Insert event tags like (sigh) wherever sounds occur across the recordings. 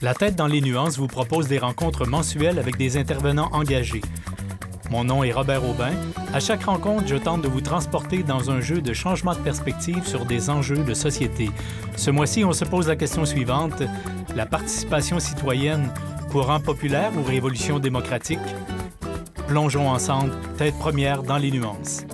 La tête dans les nuances vous propose des rencontres mensuelles avec des intervenants engagés. Mon nom est Robert Aubin. À chaque rencontre, je tente de vous transporter dans un jeu de changement de perspective sur des enjeux de société. Ce mois-ci, on se pose la question suivante. La participation citoyenne, courant populaire ou révolution démocratique? Plongeons ensemble, tête première dans les nuances.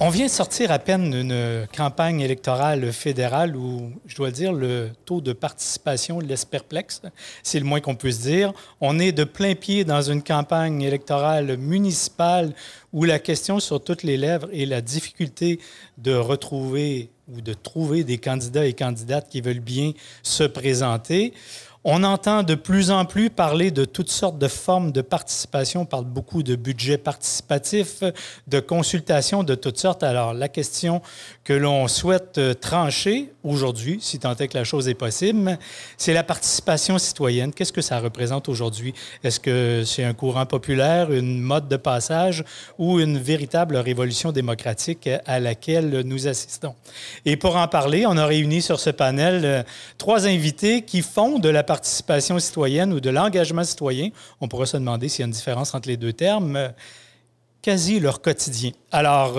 On vient de sortir à peine d'une campagne électorale fédérale où, je dois le dire, le taux de participation laisse perplexe, c'est le moins qu'on puisse dire. On est de plein pied dans une campagne électorale municipale où la question sur toutes les lèvres est la difficulté de retrouver ou de trouver des candidats et candidates qui veulent bien se présenter. On entend de plus en plus parler de toutes sortes de formes de participation. On parle beaucoup de budget participatif, de consultation de toutes sortes. Alors, la question que l'on souhaite euh, trancher aujourd'hui, si tant est que la chose est possible, c'est la participation citoyenne. Qu'est-ce que ça représente aujourd'hui? Est-ce que c'est un courant populaire, une mode de passage ou une véritable révolution démocratique à laquelle nous assistons? Et pour en parler, on a réuni sur ce panel euh, trois invités qui font de la participation citoyenne ou de l'engagement citoyen, on pourrait se demander s'il y a une différence entre les deux termes, euh, quasi leur quotidien. Alors,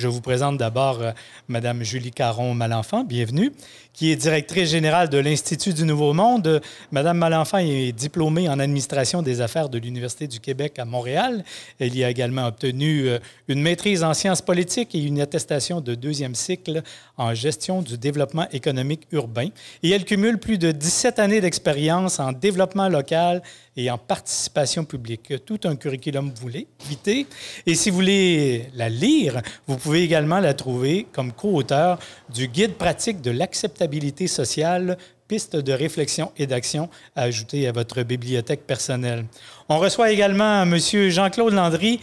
je vous présente d'abord Mme euh, Madame Julie Caron-Malenfant, bienvenue, qui est directrice générale de l'Institut du Nouveau Monde. Madame Malenfant est diplômée en administration des affaires de l'Université du Québec à Montréal. Elle y a également obtenu euh, une maîtrise en sciences politiques et une attestation de deuxième cycle en gestion du développement économique urbain. Et elle cumule plus de 17 années d'expérience en développement local et en participation publique. Tout un curriculum voulez, l'évitez. Et si vous voulez la lire, vous pouvez pouvez également la trouver comme co-auteur du Guide pratique de l'acceptabilité sociale, piste de réflexion et d'action à ajouter à votre bibliothèque personnelle. On reçoit également M. Jean-Claude Landry,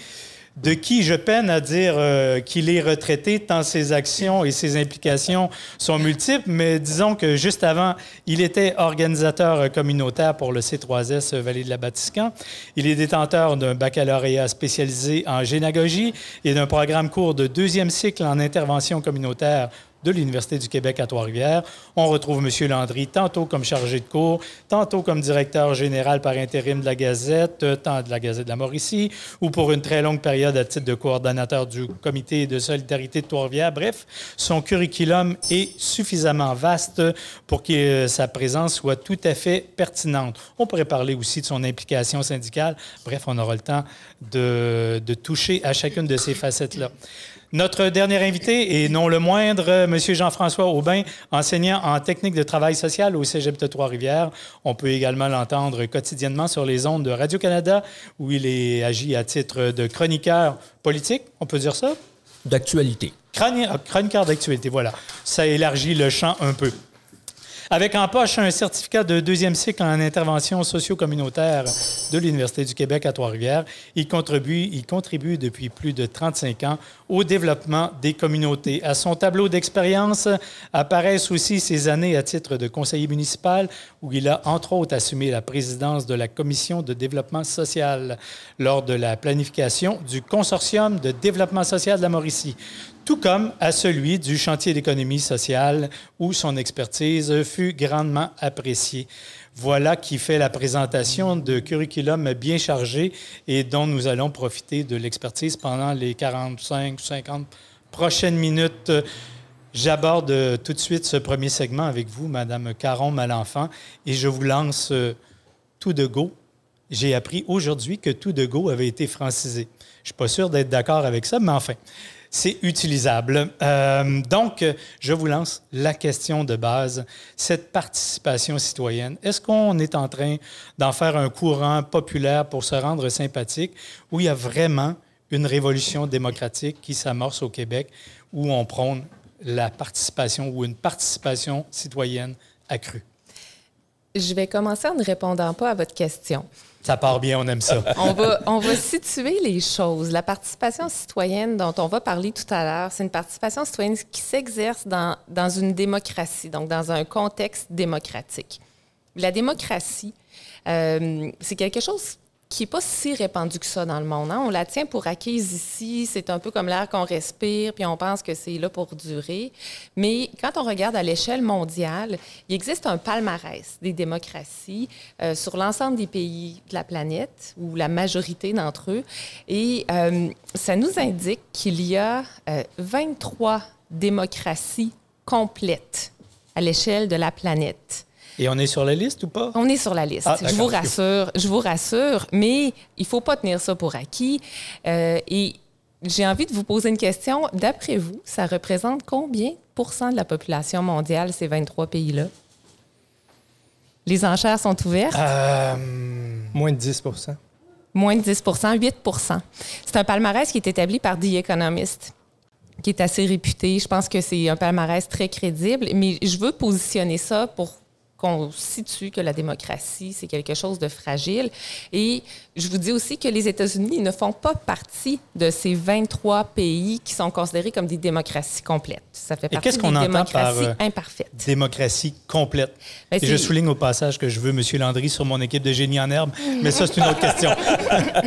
de qui je peine à dire euh, qu'il est retraité, tant ses actions et ses implications sont multiples, mais disons que juste avant, il était organisateur communautaire pour le C3S Vallée de la Batiscan. Il est détenteur d'un baccalauréat spécialisé en génagogie et d'un programme court de deuxième cycle en intervention communautaire de l'Université du Québec à Trois-Rivières. On retrouve M. Landry tantôt comme chargé de cours, tantôt comme directeur général par intérim de la Gazette, euh, tant de la Gazette de la Mauricie, ou pour une très longue période à titre de coordonnateur du comité de solidarité de Trois-Rivières. Bref, son curriculum est suffisamment vaste pour que euh, sa présence soit tout à fait pertinente. On pourrait parler aussi de son implication syndicale. Bref, on aura le temps de, de toucher à chacune de ces facettes-là. Notre dernier invité, et non le moindre, euh, M. Jean-François Aubin, enseignant en technique de travail social au Cégep de Trois-Rivières. On peut également l'entendre quotidiennement sur les ondes de Radio-Canada, où il est agi à titre de chroniqueur politique, on peut dire ça? D'actualité. Chroniqueur d'actualité, voilà. Ça élargit le champ un peu avec en poche un certificat de deuxième cycle en intervention socio-communautaire de l'Université du Québec à Trois-Rivières. Il contribue, il contribue depuis plus de 35 ans au développement des communautés. À son tableau d'expérience apparaissent aussi ses années à titre de conseiller municipal, où il a entre autres assumé la présidence de la Commission de développement social lors de la planification du Consortium de développement social de la Mauricie tout comme à celui du chantier d'économie sociale où son expertise fut grandement appréciée. Voilà qui fait la présentation de curriculum bien chargé et dont nous allons profiter de l'expertise pendant les 45 50 prochaines minutes. J'aborde tout de suite ce premier segment avec vous, Madame Caron Malenfant, et je vous lance euh, tout de go. J'ai appris aujourd'hui que tout de go avait été francisé. Je ne suis pas sûr d'être d'accord avec ça, mais enfin, c'est utilisable. Euh, donc, je vous lance la question de base, cette participation citoyenne. Est-ce qu'on est en train d'en faire un courant populaire pour se rendre sympathique ou il y a vraiment une révolution démocratique qui s'amorce au Québec où on prône la participation ou une participation citoyenne accrue? Je vais commencer en ne répondant pas à votre question. Ça part bien, on aime ça. (laughs) on, va, on va situer les choses. La participation citoyenne dont on va parler tout à l'heure, c'est une participation citoyenne qui s'exerce dans, une démocratie, donc dans un contexte démocratique. La démocratie, euh, c'est quelque chose qui n'est pas si répandue que ça dans le monde. Hein. On la tient pour acquise ici, c'est un peu comme l'air qu'on respire, puis on pense que c'est là pour durer. Mais quand on regarde à l'échelle mondiale, il existe un palmarès des démocraties euh, sur l'ensemble des pays de la planète, ou la majorité d'entre eux, et euh, ça nous indique qu'il y a 23 euh, démocraties complètes à l'échelle de la planète. Et on est sur la liste ou pas? On est sur la liste. Ah, je vous rassure, je vous rassure, mais il faut pas tenir ça pour acquis. Euh, et j'ai envie de vous poser une question. D'après vous, ça représente combien de la population mondiale, ces 23 pays-là? Les enchères sont ouvertes? Euh, moins de 10 Moins de 10 8 C'est un palmarès qui est établi par The Economist qui est assez réputé. Je pense que c'est un palmarès très crédible, mais je veux positionner ça pour qu'on situe que la démocratie, c'est quelque chose de fragile. Et je vous dis aussi que les États-Unis ne font pas partie de ces 23 pays qui sont considérés comme des démocraties complètes. Ça fait partie des démocraties euh, imparfaites. Démocratie complète. Ben, Et je souligne au passage que je veux M. Landry sur mon équipe de génie en herbe, mais ça, c'est une autre question. (laughs)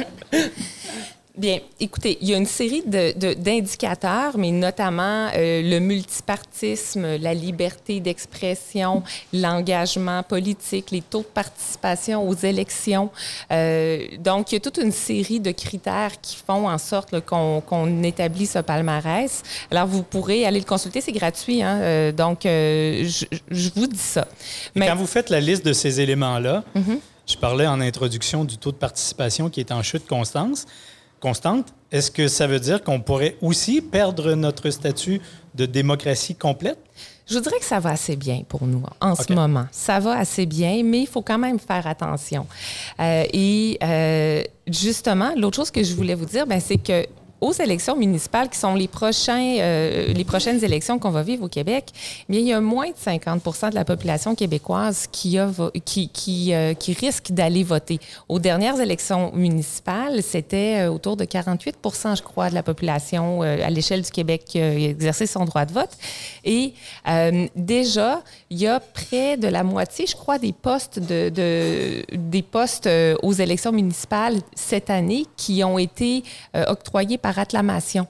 Bien, écoutez, il y a une série d'indicateurs, de, mais notamment euh, le multipartisme, la liberté d'expression, l'engagement politique, les taux de participation aux élections. Euh, donc, il y a toute une série de critères qui font en sorte qu'on établisse établit ce palmarès. Alors, vous pourrez aller le consulter, c'est gratuit. Hein. Euh, donc, je, vous dis ça. Mais... Quand vous faites la liste de ces éléments-là, mhm. je parlais en introduction du taux de participation qui est en chute constante constante, est-ce que ça veut dire qu'on pourrait aussi perdre notre statut de démocratie complète? Je vous dirais que ça va assez bien pour nous en ce moment. Ça va assez bien, mais il faut quand même faire attention. Euh, et euh, justement, l'autre chose que je voulais vous dire, ben, c'est que aux élections municipales, qui sont les, prochains, euh, les prochaines élections qu'on va vivre au Québec, bien, il y a moins de 50 de la population québécoise qui, qui, euh, qui, risque d'aller voter. Aux dernières élections municipales, c'était euh, autour de 48 je crois, de la population à l'échelle du Québec qui a exercé son droit de vote. Et déjà, il y a près de la moitié, je crois, des postes, de des postes aux élections municipales cette année qui ont été octroyés par acclamation.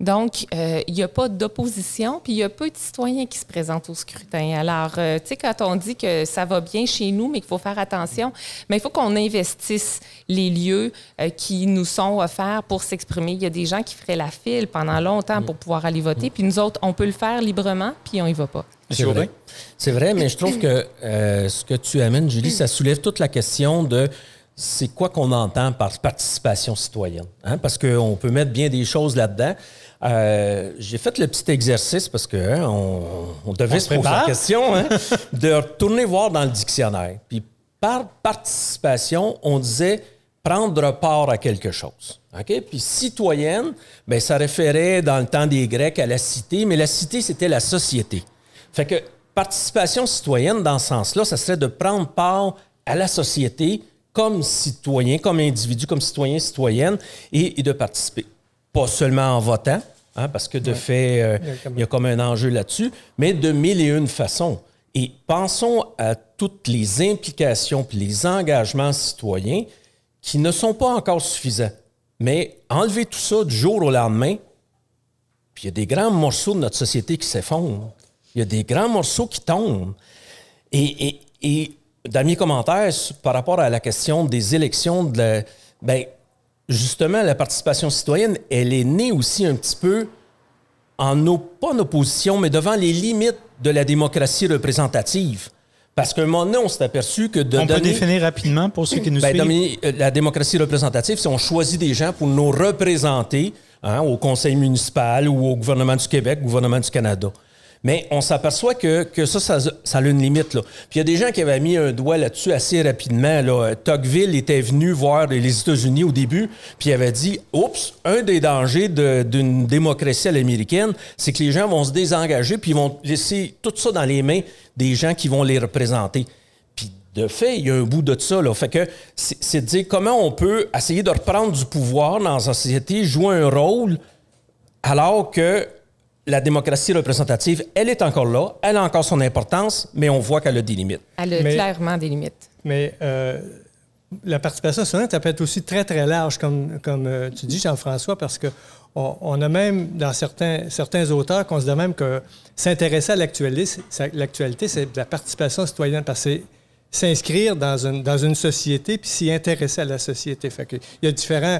Donc, euh, il n'y a pas d'opposition, puis il y a peu de citoyens qui se présentent au scrutin. Alors, euh, tu sais, quand on dit que ça va bien chez nous, mais qu'il faut faire attention, mais il faut qu'on investisse les lieux euh, qui nous sont offerts pour s'exprimer. Il y a des gens qui feraient la file pendant longtemps pour pouvoir aller voter, puis nous autres, on peut le faire librement, puis on y va pas. C'est vrai. vrai. mais je trouve que ce que tu amènes, Julie, ça soulève toute la question de c'est quoi qu'on entend par participation citoyenne? Hein? Parce qu'on peut mettre bien des choses là-dedans. Euh, J'ai fait le petit exercice parce que hein, on devait se poser la question hein, (laughs) de retourner voir dans le dictionnaire. Puis par participation, on disait prendre part à quelque chose. Okay? Puis citoyenne, ben ça référait dans le temps des Grecs à la cité, mais la cité, c'était la société. Fait que participation citoyenne, dans ce sens-là, ça serait de prendre part à la société comme citoyen, comme individu, comme citoyen, citoyenne, et, de participer. Pas seulement en votant, hein, parce que de fait, euh, il y a comme un enjeu là-dessus, mais de mille et une façons. Et pensons à toutes les implications et les engagements citoyens qui ne sont pas encore suffisants. Mais enlever tout ça du jour au lendemain, puis il y a des grands morceaux de notre société qui s'effondrent. Il y a des grands morceaux qui tombent. Et, et Dernier commentaire par rapport à la question des élections. De ben, justement, la participation citoyenne, elle est née aussi un petit peu en nos pas en opposition, mais devant les limites de la démocratie représentative. Parce qu'à un moment donné, on s'est aperçu que de On peut définir rapidement pour ceux qui nous ben, suivent. Euh, la démocratie représentative, c'est on choisit des gens pour nous représenter hein, au conseil municipal ou au gouvernement du Québec, au gouvernement du Canada. Mais on s'aperçoit que, ça, ça, a une limite. Là. Puis il y a des gens qui avaient mis un doigt là-dessus assez rapidement. Là. Tocqueville était venu voir les États-Unis au début, puis il avait dit Oups, un des dangers d'une démocratie à l'américaine, c'est que les gens vont se désengager, puis ils vont laisser tout ça dans les mains des gens qui vont les représenter Puis de fait, il y a un bout de ça. Là. Fait que c'est de dire comment on peut essayer de reprendre du pouvoir dans la société, jouer un rôle, alors que la démocratie représentative, elle est encore là, elle a encore son importance, mais on voit qu'elle a des limites. Elle a clairement des limites. Mais euh, la participation citoyenne, ça peut être aussi très, très large, comme, comme euh, tu dis, Jean-François, parce que on, a même, dans certains, certains auteurs, considèrent même que s'intéresser à l'actualité, c'est de la participation citoyenne, parce que s'inscrire dans une, dans une société, puis s'y intéresser à la société. il y a différents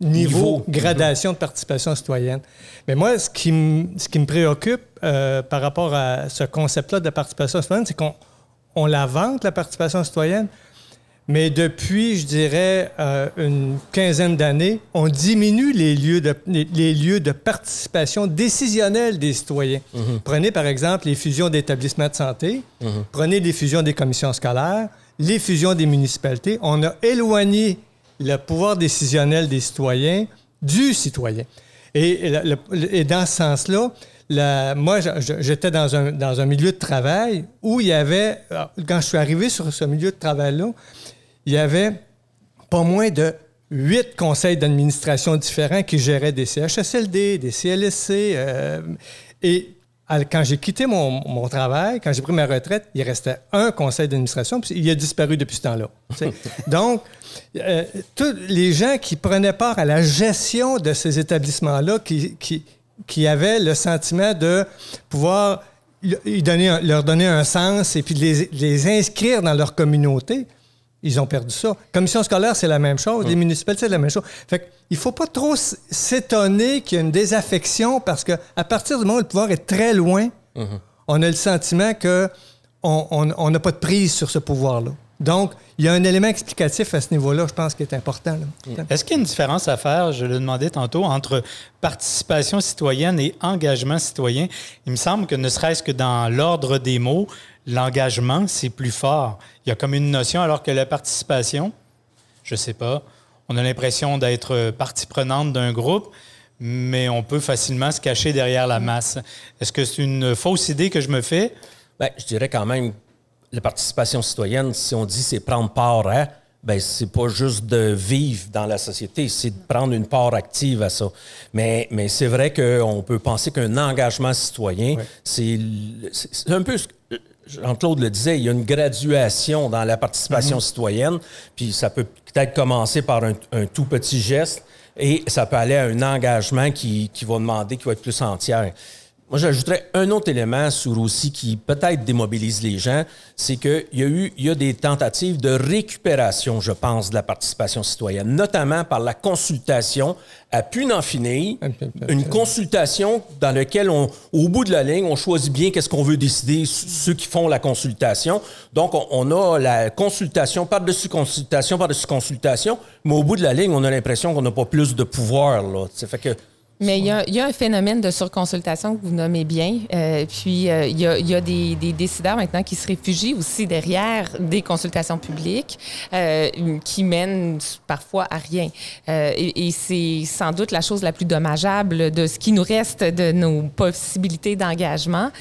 niveau, mhm. gradation de participation citoyenne. Mais moi, ce qui, ce qui me préoccupe euh, par rapport à ce concept-là de participation citoyenne, c'est qu'on on la vante, la participation citoyenne, mais depuis, je dirais, euh, une quinzaine d'années, on diminue les lieux, de, les, lieux de participation décisionnelle des citoyens. Mhm. Prenez par exemple les fusions d'établissements de santé, mhm. prenez les fusions des commissions scolaires, les fusions des municipalités. On a éloigné le pouvoir décisionnel des citoyens, du citoyen. Et, dans ce sens-là, moi, j'étais dans un, milieu de travail où il y avait, euh, quand je suis arrivé sur ce milieu de travail-là, il y avait pas moins de huit conseils d'administration différents qui géraient des CHSLD, des CLSC, euh, et quand j'ai quitté mon, travail, quand j'ai pris ma retraite, il restait un conseil d'administration, puis il a disparu depuis ce temps-là. (laughs) Donc, euh, tous les gens qui prenaient part à la gestion de ces établissements-là, qui, qui, avaient le sentiment de pouvoir leur donner un sens et puis les, les inscrire dans leur communauté, ils ont perdu ça. Commission scolaire, c'est la même chose. Les municipalités, c'est la même chose. Fait il faut pas trop s'étonner qu'il y ait une désaffection parce que à partir du moment où le pouvoir est très loin, uh-huh. on a le sentiment qu'on n'a pas de prise sur ce pouvoir-là. Donc, il y a un élément explicatif à ce niveau-là, je pense, qui est important. Mm. Est-ce qu'il y a une différence à faire, je le demandais tantôt, entre participation citoyenne et engagement citoyen? Il me semble que ne serait-ce que dans l'ordre des mots, l'engagement, c'est plus fort. Il y a comme une notion, alors que la participation, je ne sais pas, on a l'impression d'être partie prenante d'un groupe, mais on peut facilement se cacher derrière la masse. Est-ce que c'est une fausse idée que je me fais? Ben, je dirais quand même, la participation citoyenne, si on dit c'est prendre part ben c'est pas juste de vivre dans la société, c'est de prendre une part active à ça. Mais, mais c'est vrai qu'on peut penser qu'un engagement citoyen, c'est un peu Jean-Claude le disait, il y a une graduation dans la participation mhm. citoyenne, puis ça peut peut-être commencer par un, tout petit geste et ça peut aller à un engagement qui, qui va demander, qui va être plus entière. Moi, j'ajouterais un autre élément sur aussi qui peut-être démobilise les gens, c'est qu'il y a eu il y a des tentatives de récupération, je pense, de la participation citoyenne, notamment par la consultation à pu en finir, (laughs) une consultation dans laquelle, on, au bout de la ligne, on choisit bien qu'est-ce qu'on veut décider, ceux qui font la consultation. Donc, on, a la consultation par-dessus consultation, par-dessus consultation, mais au bout de la ligne, on a l'impression qu'on n'a pas plus de pouvoir. Là. Ça fait que mais il y, a, il y, a un phénomène de surconsultation que vous nommez bien. Euh, puis euh, il, y a, il y a, des, des décideurs maintenant qui se réfugient aussi derrière des consultations publiques euh, qui mènent parfois à rien. Euh, et, et c'est sans doute la chose la plus dommageable de ce qui nous reste de nos possibilités d'engagement.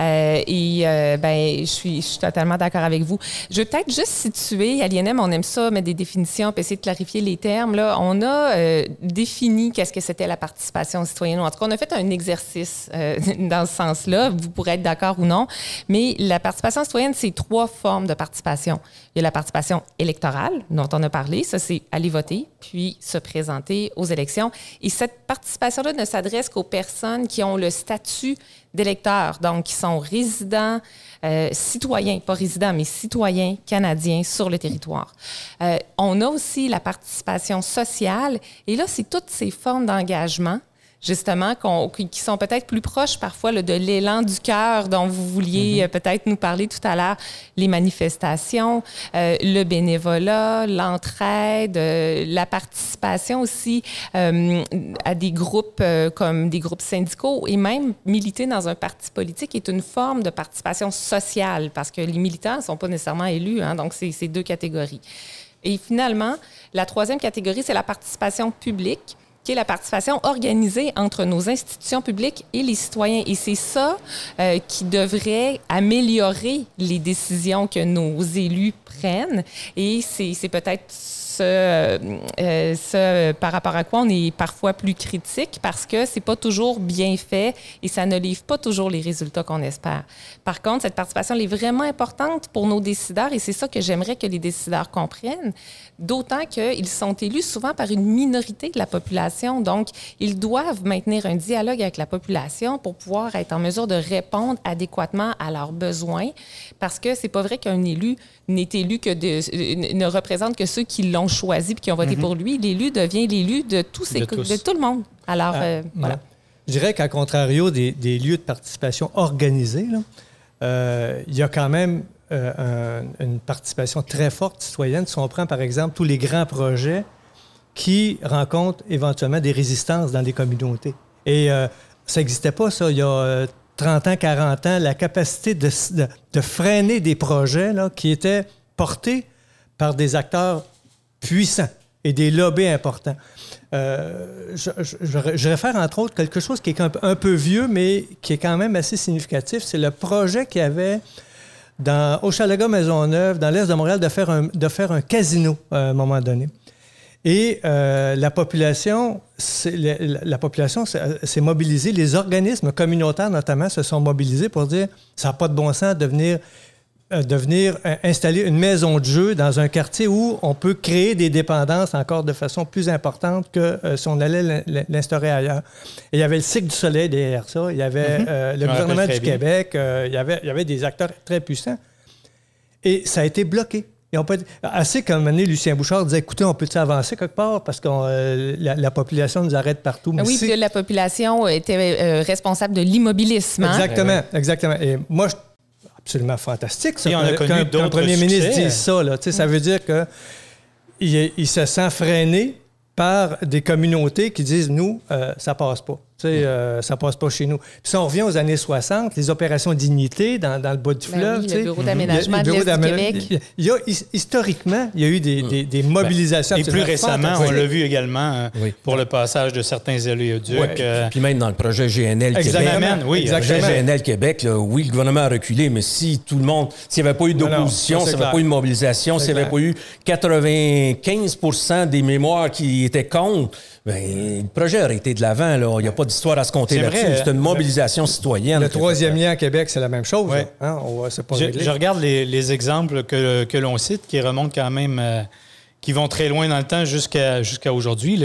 Euh, et ben, je suis, je suis totalement d'accord avec vous. Je vais peut-être juste situer, à l'INM, on aime ça mettre des définitions, puis essayer de clarifier les termes. Là, on a défini qu'est-ce que c'était la participation citoyenne. En tout cas, on a fait un exercice euh, (laughs) dans ce sens-là. Vous pourrez être d'accord ou non. Mais la participation citoyenne, c'est trois formes de participation. Il y a la participation électorale, dont on a parlé. Ça, c'est aller voter, puis se présenter aux élections. Et cette participation-là ne s'adresse qu'aux personnes qui ont le statut d'électeurs, donc qui sont résidents, euh, citoyens, pas résidents, mais citoyens canadiens sur le territoire. Euh, on a aussi la participation sociale, et là, c'est toutes ces formes d'engagement justement, qui sont peut-être plus proches parfois de l'élan du cœur dont vous vouliez mm-hmm. euh, peut-être nous parler tout à l'heure, les manifestations, euh, le bénévolat, l'entraide, euh, la participation aussi à des groupes comme des groupes syndicaux et même militer dans un parti politique est une forme de participation sociale parce que les militants ne sont pas nécessairement élus, hein, donc c'est deux catégories. Et finalement, la troisième catégorie, c'est la participation publique la participation organisée entre nos institutions publiques et les citoyens. Et c'est ça euh, qui devrait améliorer les décisions que nos élus prennent. Et c'est peut-être ce, euh, euh, euh, par rapport à quoi on est parfois plus critique parce que c'est pas toujours bien fait et ça ne livre pas toujours les résultats qu'on espère. Par contre, cette participation est vraiment importante pour nos décideurs et c'est ça que j'aimerais que les décideurs comprennent, d'autant qu'ils sont élus souvent par une minorité de la population. Donc, ils doivent maintenir un dialogue avec la population pour pouvoir être en mesure de répondre adéquatement à leurs besoins parce que c'est pas vrai qu'un élu n'est élu que de, ne représente que ceux qui l'ont choisi et qui ont voté mhm. pour lui. L'élu devient l'élu de tous ces de, de, tout le monde. Alors ah, euh, voilà. Je dirais qu'à contrario des, lieux de participation organisés, euh, il y a quand même euh, une participation très forte citoyenne. Si on prend par exemple tous les grands projets qui rencontrent éventuellement des résistances dans des communautés. Et ça n'existait pas, ça, il y a 30 ans, 40 ans, la capacité de, freiner des projets là, qui étaient portés par des acteurs puissants et des lobbies importants. Euh, je, réfère entre autres quelque chose qui est un, peu vieux, mais qui est quand même assez significatif. C'est le projet qu'il y avait dans Hochelaga-Maisonneuve, dans l'est de Montréal, de faire un, de faire un casino euh, à un moment donné. Et euh, la population, population s'est euh, mobilisée, les organismes communautaires notamment se sont mobilisés pour dire ça n'a pas de bon sens de venir, euh, installer une maison de jeu dans un quartier où on peut créer des dépendances encore de façon plus importante que si on allait l'instaurer ailleurs. Et il y avait le cycle du soleil derrière ça, il y avait mm-hmm. le gouvernement du Québec, il y, avait, il y avait des acteurs très puissants. Et ça a été bloqué assez comme année, Lucien Bouchard disait écoutez, on peut avancer quelque part parce que euh, la, population nous arrête partout. Ah Mais oui, puis la population était euh, responsable de l'immobilisme. Hein? Exactement, eh exactement. Et moi, je absolument fantastique. Ça, euh, quand, le premier ministre dit ça, ça veut dire que il, se sent freiné par des communautés qui disent nous, ça passe pas. Ça sais, euh, ça passe pas chez nous. si on revient aux années 60, les opérations dignité dans, le bas du fleuve. le bureau d'aménagement du Québec. Il y a, historiquement, il y a eu des, mm. mobilisations. Ben, et plus récemment, on l'a vu également euh, pour le passage de certains élus. Oui. Euh, Puis même dans le projet GNL exactement, Québec. Oui, exactement. Le GNL Québec, oui, le gouvernement a reculé, mais si tout le monde, s'il n'y avait pas eu d'opposition, s'il n'y avait pas eu de mobilisation, s'il n'y avait pas eu 95 des mémoires qui étaient contre, ben, le projet a été de l'avant. Il n'y a pas d'histoire à se compter là-dessus. C'est une euh, mobilisation citoyenne. Le troisième lien à Québec, c'est la même chose. Hein. je, regarde les, exemples que, l'on cite qui remontent quand même, euh, qui vont très loin dans le temps jusqu'à jusqu'à aujourd'hui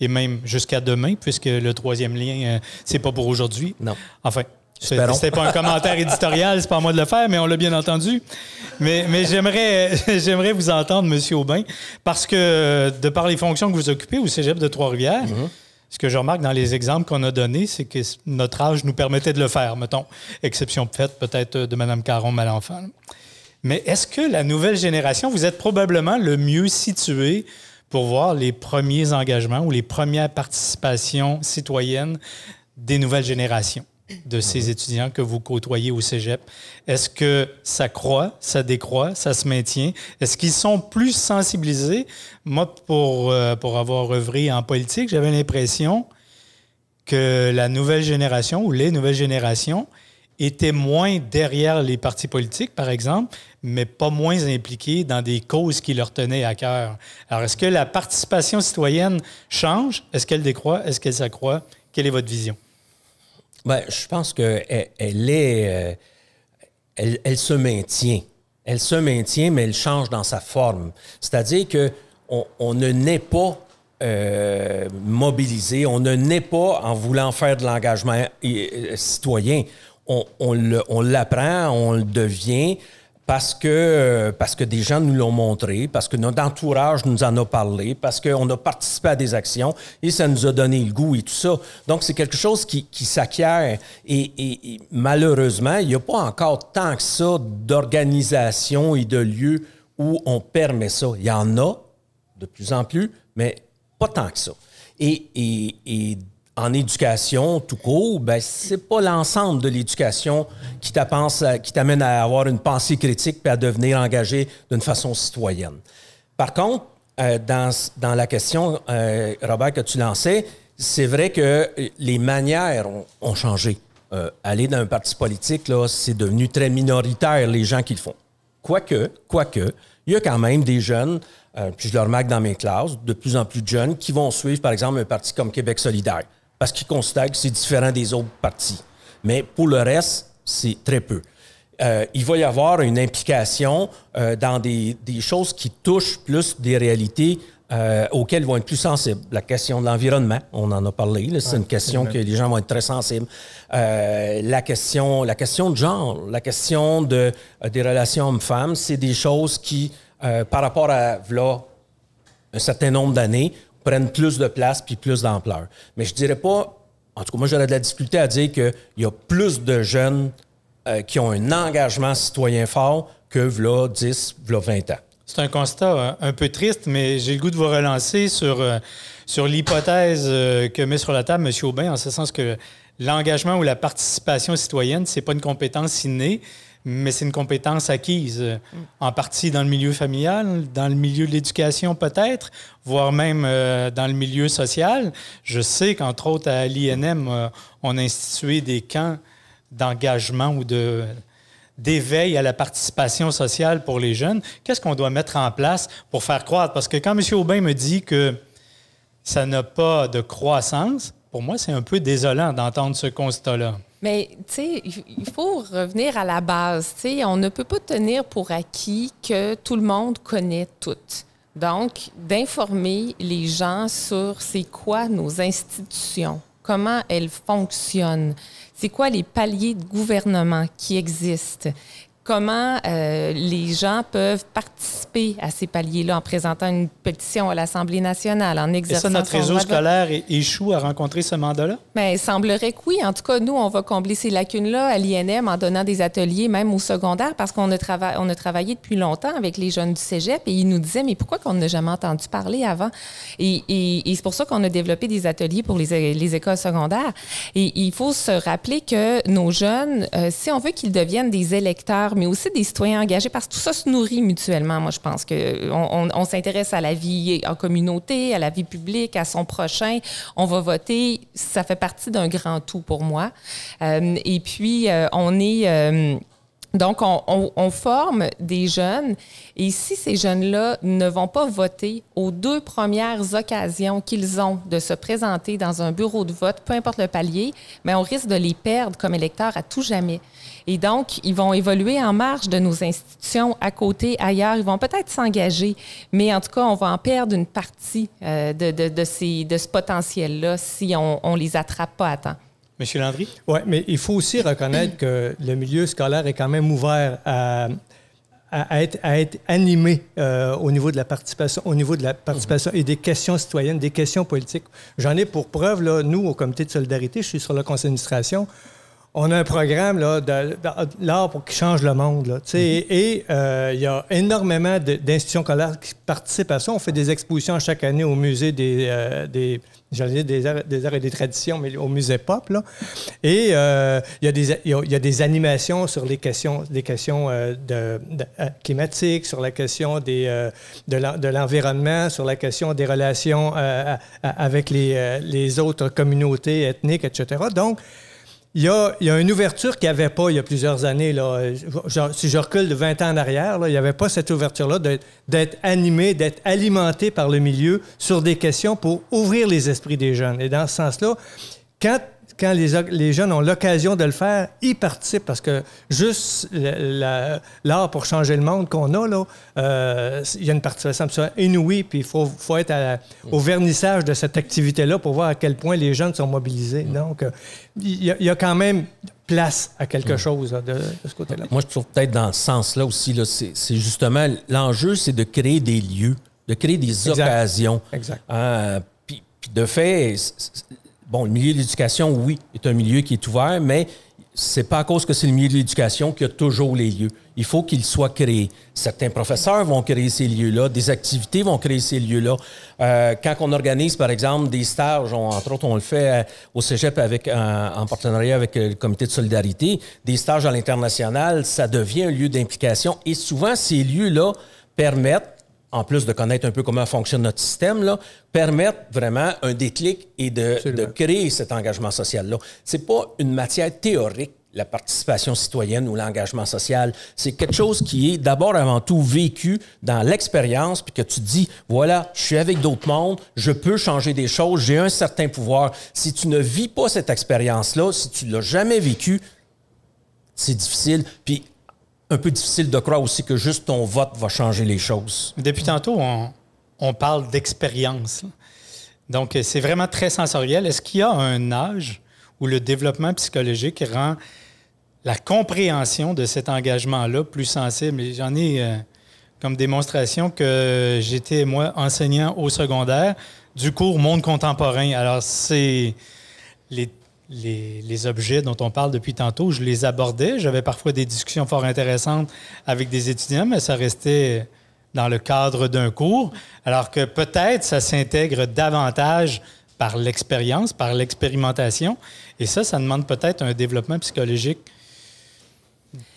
et même jusqu'à demain, puisque le troisième lien, euh, c'est pas pour aujourd'hui. Non. Enfin, c'était pas un commentaire (laughs) éditorial, c'est pas à moi de le faire, mais on l'a bien entendu. Mais, mais j'aimerais, (laughs) j'aimerais vous entendre, Monsieur Aubin, parce que de par les fonctions que vous occupez au Cégep de Trois-Rivières, mm-hmm. ce que je remarque dans les exemples qu'on a donnés, c'est que notre âge nous permettait de le faire, mettons, exception faite peut-être de Mme Caron Malenfant. Mais est-ce que la nouvelle génération, vous êtes probablement le mieux situé pour voir les premiers engagements ou les premières participations citoyennes des nouvelles générations? de ces étudiants que vous côtoyez au cégep? Est-ce que ça croît, ça décroît, ça se maintient? Est-ce qu'ils sont plus sensibilisés? Moi, pour, euh, pour avoir œuvré en politique, j'avais l'impression que la nouvelle génération ou les nouvelles générations étaient moins derrière les partis politiques, par exemple, mais pas moins impliqués dans des causes qui leur tenaient à cœur. Alors, est-ce que la participation citoyenne change? Est-ce qu'elle décroît? Est-ce qu'elle s'accroît? Quelle est votre vision? Ben, je pense qu'elle elle est. Euh, se maintient. Elle se maintient, mais elle change dans sa forme. C'est-à-dire qu'on on ne naît pas euh, mobilisé, on ne naît pas en voulant faire de l'engagement euh, citoyen. on l'apprend, on le devient parce que, euh, parce que des gens nous l'ont montré, parce que notre entourage nous en a parlé, parce qu'on a participé à des actions et ça nous a donné le goût et tout ça. Donc, c'est quelque chose qui, qui s'acquiert et, malheureusement, il n'y a pas encore tant que ça d'organisation et de lieux où on permet ça. Il y en a de plus en plus, mais pas tant que ça. Et, et en éducation tout court, ben, c'est pas l'ensemble de l'éducation qui euh, t'amène à avoir une pensée critique et à devenir engagé d'une façon citoyenne. Par contre, euh, dans, la question, euh, Robert, que tu lançais, c'est vrai que les manières ont, changé. aller dans un parti politique, là, c'est devenu très minoritaire, les gens qui le font. Quoique, quoique, il y a quand même des jeunes, puis je le remarque dans mes classes, de plus en plus de jeunes, qui vont suivre, par exemple, un parti comme Québec solidaire parce qu'ils considèrent que c'est différent des autres parties. Mais pour le reste, c'est très peu. Euh, il va y avoir une implication euh, dans des, choses qui touchent plus des réalités auxquelles euh, auxquelles vont être plus sensibles. La question de l'environnement, on en a parlé, c'est une question que les gens vont être très sensibles. la, question, la question de genre, la question de, des relations hommes-femmes, c'est des choses qui, par rapport à un certain nombre d'années, prennent plus de place puis plus d'ampleur. Mais je dirais pas, en tout cas, moi, j'aurais de la difficulté à dire qu'il y a plus de jeunes euh, qui ont un engagement citoyen fort que v'là 10, v'là 20 ans. C'est un constat hein, un peu triste, mais j'ai le goût de vous relancer sur, euh, sur l'hypothèse euh, que met sur la table M. Aubin, en ce sens que l'engagement ou la participation citoyenne, ce n'est pas une compétence innée, mais c'est une compétence acquise, euh, mm. en partie dans le milieu familial, dans le milieu de l'éducation peut-être, voire même euh, dans le milieu social. Je sais qu'entre autres à l'INM, euh, on a institué des camps d'engagement ou de d'éveil à la participation sociale pour les jeunes. Qu'est-ce qu'on doit mettre en place pour faire croître? Parce que quand M. Aubin me dit que ça n'a pas de croissance, pour moi, c'est un peu désolant d'entendre ce constat-là. Mais tu sais, il faut revenir à la base. Tu sais, on ne peut pas tenir pour acquis que tout le monde connaît tout. Donc, d'informer les gens sur c'est quoi nos institutions, comment elles fonctionnent, c'est quoi les paliers de gouvernement qui existent, comment euh, les gens peuvent participer à ces paliers-là en présentant une pétition à l'Assemblée nationale, en exerçant. Est-ce ça, notre réseau scolaire échoue à rencontrer ce mandat-là? Mais ben, il semblerait que oui. En tout cas, nous, on va combler ces lacunes-là à l'INM en donnant des ateliers, même au secondaire, parce qu'on a, travaillé depuis longtemps avec les jeunes du cégep et ils nous disaient, mais pourquoi qu'on n'a jamais entendu parler avant? Et, c'est pour ça qu'on a développé des ateliers pour les, écoles secondaires. Et il faut se rappeler que nos jeunes, euh, si on veut qu'ils deviennent des électeurs, mais aussi des citoyens engagés, parce que tout ça se nourrit mutuellement. Moi, je pense qu'on euh, on, s'intéresse à la vie en communauté, à la vie publique, à son prochain. On va voter. Ça fait partie d'un grand tout pour moi. Euh, et puis, euh, on est... donc, on, forme des jeunes et si ces jeunes-là ne vont pas voter aux deux premières occasions qu'ils ont de se présenter dans un bureau de vote, peu importe le palier, mais on risque de les perdre comme électeurs à tout jamais. Et donc, ils vont évoluer en marge de nos institutions, à côté, ailleurs. Ils vont peut-être s'engager, mais en tout cas, on va en perdre une partie euh, de, ces, de, ce potentiel-là si on ne les attrape pas à temps. Monsieur Landry? Oui, mais il faut aussi reconnaître que le milieu scolaire est quand même ouvert à, être, à être, animé euh, au niveau de la participation, au niveau de la participation et des questions citoyennes, des questions politiques. J'en ai pour preuve, là, nous, au comité de solidarité, je suis sur le conseil d'administration, on a un programme là, de, l'art pour qui change le monde. Là, tu sais. Mm-hmm. Et euh, il y a énormément d'institutions scolaires qui participent à ça. On fait des expositions chaque année au musée des, euh, des, dire des, arts, et des traditions, mais au musée pop. Là. Et euh, il euh, y, y, a, y, a, des animations sur les questions, les questions de, climatiques, sur la question des, de l'environnement, sur la question des relations avec les, autres communautés ethniques, etc. Donc, il y, a, une ouverture qu'il n'y avait pas il y a plusieurs années. Là. si je recule de 20 ans en arrière, là, il n'y avait pas cette ouverture-là d'être animé, d'être alimenté par le milieu sur des questions pour ouvrir les esprits des jeunes. Et dans ce sens-là, quand quand les, les jeunes ont l'occasion de le faire, ils participent parce que juste l'art pour changer le monde qu'on a, là, euh, il y a une participation inouïe, puis il faut, faut, être au vernissage de cette activité-là pour voir à quel point les jeunes sont mobilisés. Mm. Donc, euh, il y, a quand même place à quelque mm. chose de, ce côté-là. Moi, je trouve peut-être dans ce sens-là aussi, là, c'est, justement l'enjeu, c'est de créer des lieux, de créer des occasions. Exact. Euh, puis, de fait, Bon, le milieu de l'éducation, oui, est un milieu qui est ouvert, mais c'est pas à cause que c'est le milieu de l'éducation qu'il y a toujours les lieux. Il faut qu'ils soient créés. Certains professeurs vont créer ces lieux-là, des activités vont créer ces lieux-là. Euh, quand on organise, par exemple, des stages, entre autres, on le fait euh, au Cégep avec, en partenariat avec euh, le Comité de solidarité, des stages à l'international, ça devient un lieu d'implication. Et souvent, ces lieux-là permettent en plus de connaître un peu comment fonctionne notre système, là, permettent vraiment un déclic et de, créer cet engagement social-là. Ce n'est pas une matière théorique, la participation citoyenne ou l'engagement social. C'est quelque chose qui est d'abord avant tout vécu dans l'expérience, puis que tu dis, voilà, je suis avec d'autres mondes, je peux changer des choses, j'ai un certain pouvoir. Si tu ne vis pas cette expérience-là, si tu ne l'as jamais vécu, c'est difficile. Puis un peu difficile de croire aussi que juste ton vote va changer les choses. Depuis tantôt, on, parle d'expérience. Donc, euh, c'est vraiment très sensoriel. Est-ce qu'il y a un âge où le développement psychologique rend la compréhension de cet engagement-là plus sensible? J'en ai euh, comme démonstration que j'étais, moi, enseignant au secondaire du cours Monde contemporain. Alors, c'est les les, objets dont on parle depuis tantôt, je les abordais. J'avais parfois des discussions fort intéressantes avec des étudiants, mais ça restait dans le cadre d'un cours, alors que peut-être ça s'intègre davantage par l'expérience, par l'expérimentation. Et ça, ça demande peut-être un développement psychologique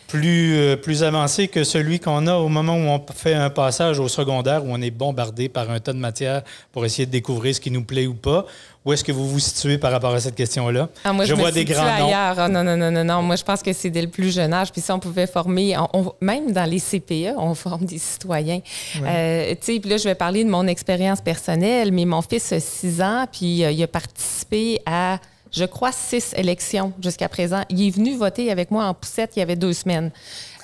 plus, plus avancé que celui qu'on a au moment où on fait un passage au secondaire, où on est bombardé par un tas de matières pour essayer de découvrir ce qui nous plaît ou pas. Où est-ce que vous vous situez par rapport à cette question-là? Ah, moi, je, vois des grands ailleurs. non, non, non, non, non. Moi, je pense que c'est dès le plus jeune âge. Puis si on pouvait former, même dans les CPE, on forme des citoyens. Euh, tu sais, puis là, je vais parler de mon expérience personnelle, mais mon fils a 6 ans, puis il a participé à je crois, six élections jusqu'à présent. Il est venu voter avec moi en poussette il y avait deux semaines.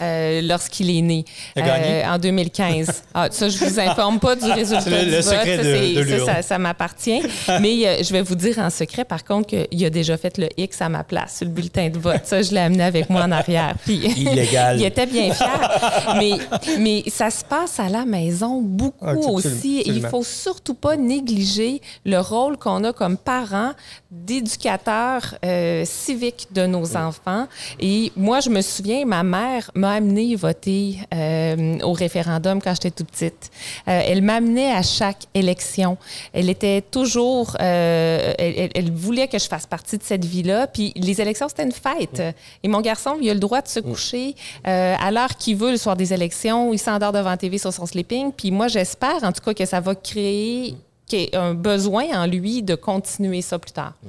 Euh, lorsqu'il est né euh, en 2015. (laughs) Ah, ça, je vous informe pas du résultat du vote, secret ça, m'appartient. Mais euh, je vais vous dire en secret, par contre, qu'il a déjà fait le X à ma place sur le bulletin de vote. Ça, je l'ai amené avec moi en arrière. Puis, (laughs) Illégal. il était bien fier. Mais, mais ça se passe à la maison beaucoup ah, aussi. Il Il faut surtout pas négliger le rôle qu'on a comme parents d'éducateurs civiques de nos enfants. Et moi, je me souviens, ma mère m'a m'a voter euh, au référendum quand j'étais toute petite. Euh, elle m'amenait à chaque élection. Elle était toujours, euh, elle, voulait que je fasse partie de cette vie-là. Puis les élections, c'était une fête. Mm. Et mon garçon, il a le droit de se mm. coucher à l'heure qu'il veut le soir des élections. Il s'endort devant la TV sur son sleeping. Puis moi, j'espère, en tout cas, que ça va créer un besoin en lui de continuer ça plus tard. Mm.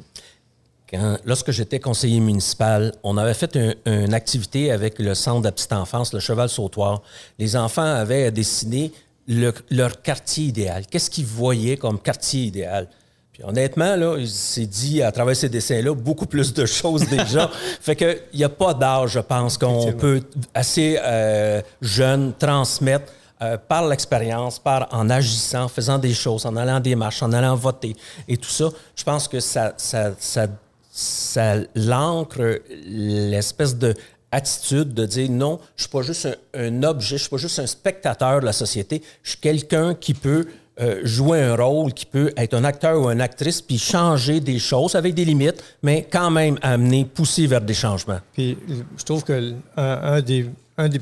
Hein, lorsque j'étais conseiller municipal, on avait fait une activité avec le centre de la petite enfance, le Cheval Sautoir. Les enfants avaient à dessiner leur quartier idéal. Qu'est-ce qu'ils voyaient comme quartier idéal? Puis honnêtement, là, il s'est dit à travers ces dessins-là beaucoup plus de choses déjà. (laughs) fait qu'il n'y a pas d'âge, je pense, qu'on peut assez euh, jeune transmettre euh, par l'expérience, par en agissant, faisant des choses, en allant des marches, en allant voter et tout ça. Je pense que ça, ça, ça ça l'ancre l'espèce de attitude de dire non, je ne suis pas juste un, objet, je ne suis pas juste un spectateur de la société, je suis quelqu'un qui peut euh, jouer un rôle, qui peut être un acteur ou une actrice, puis changer des choses avec des limites, mais quand même amener, pousser vers des changements. Puis je trouve que un des, un des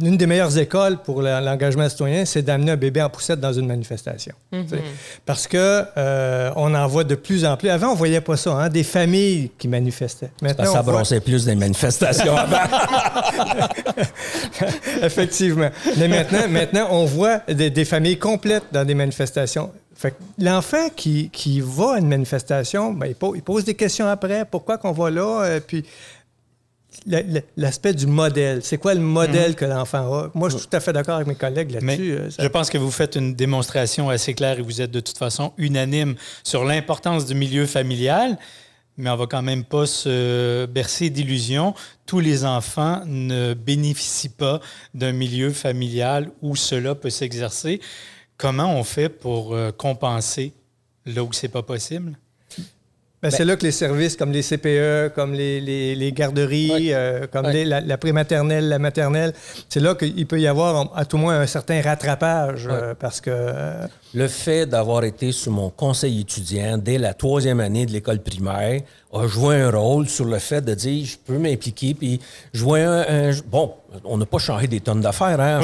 l'une des meilleures écoles pour l'engagement citoyen, c'est d'amener un bébé en poussette dans une manifestation. Mhm. Parce que euh, on en voit de plus en plus. Avant, on voyait pas ça, hein, des familles qui manifestaient. Maintenant, ça brossait plus des manifestations avant. (laughs) Effectivement. Mais maintenant, maintenant on voit des, familles complètes dans des manifestations. L'enfant qui, qui, va à une manifestation, ben, il, pose, des questions après. Pourquoi qu'on va là? Euh, puis l'aspect du modèle. C'est quoi le modèle mhm. que l'enfant a? Moi, je suis tout à fait d'accord avec mes collègues là-dessus. Euh, je pense que vous faites une démonstration assez claire et vous êtes de toute façon unanime sur l'importance du milieu familial. Mais on va quand même pas se euh, bercer d'illusions. Tous les enfants ne bénéficient pas d'un milieu familial où cela peut s'exercer. Comment on fait pour euh, compenser là où c'est pas possible? Ben, ben, c'est là que les services comme les CPE, comme les, les, garderies, euh, comme la, la prématernelle, la maternelle, c'est là qu'il peut y avoir à tout moins un certain rattrapage euh, parce que... Euh, le fait d'avoir été sous mon conseil étudiant dès la troisième année de l'école primaire a joué un rôle sur le fait de dire je peux m'impliquer puis jouer un, Bon, on n'a pas changé des tonnes d'affaires. Hein?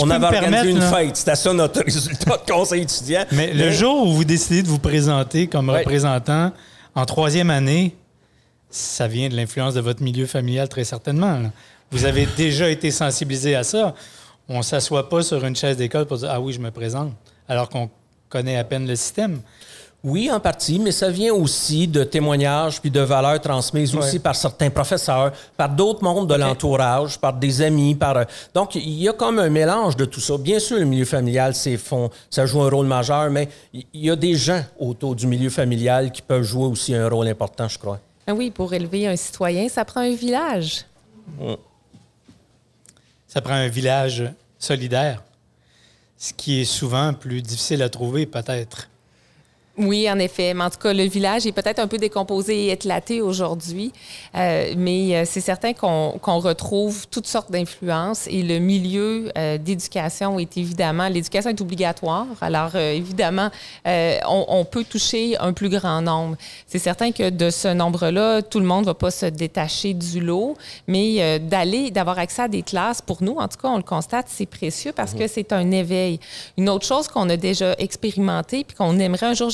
on, avait organisé une fête. C'était ça notre (laughs) résultat de conseil étudiant. mais, le jour où vous décidez de vous présenter comme représentant en troisième année, ça vient de l'influence de votre milieu familial très certainement. Vous avez (laughs) déjà été sensibilisé à ça. On ne s'assoit pas sur une chaise d'école pour dire Ah oui, je me présente, alors qu'on connaît à peine le système. Oui, en partie, mais ça vient aussi de témoignages puis de valeurs transmises aussi par certains professeurs, par d'autres membres de l'entourage, par des amis, par euh, donc il y a comme un mélange de tout ça. Bien sûr, le milieu familial, c'est fond, ça joue un rôle majeur, mais il y a des gens autour du milieu familial qui peuvent jouer aussi un rôle important, je crois. Ah oui, pour élever un citoyen, ça prend un village. Ça prend un village solidaire, ce qui est souvent plus difficile à trouver, peut-être. Oui, en effet. Mais en tout cas, le village est peut-être un peu décomposé et éclaté aujourd'hui, euh, mais euh, c'est certain qu'on retrouve toutes sortes d'influences et le milieu euh, d'éducation est évidemment, l'éducation est obligatoire, alors évidemment, on, on, peut toucher un plus grand nombre. C'est certain que de ce nombre-là, tout le monde ne va pas se détacher du lot, mais d'aller, d'avoir accès à des classes, pour nous, en tout cas, on le constate, c'est précieux parce mhm. que c'est un éveil. Une autre chose qu'on a déjà expérimentée puis qu'on aimerait un jour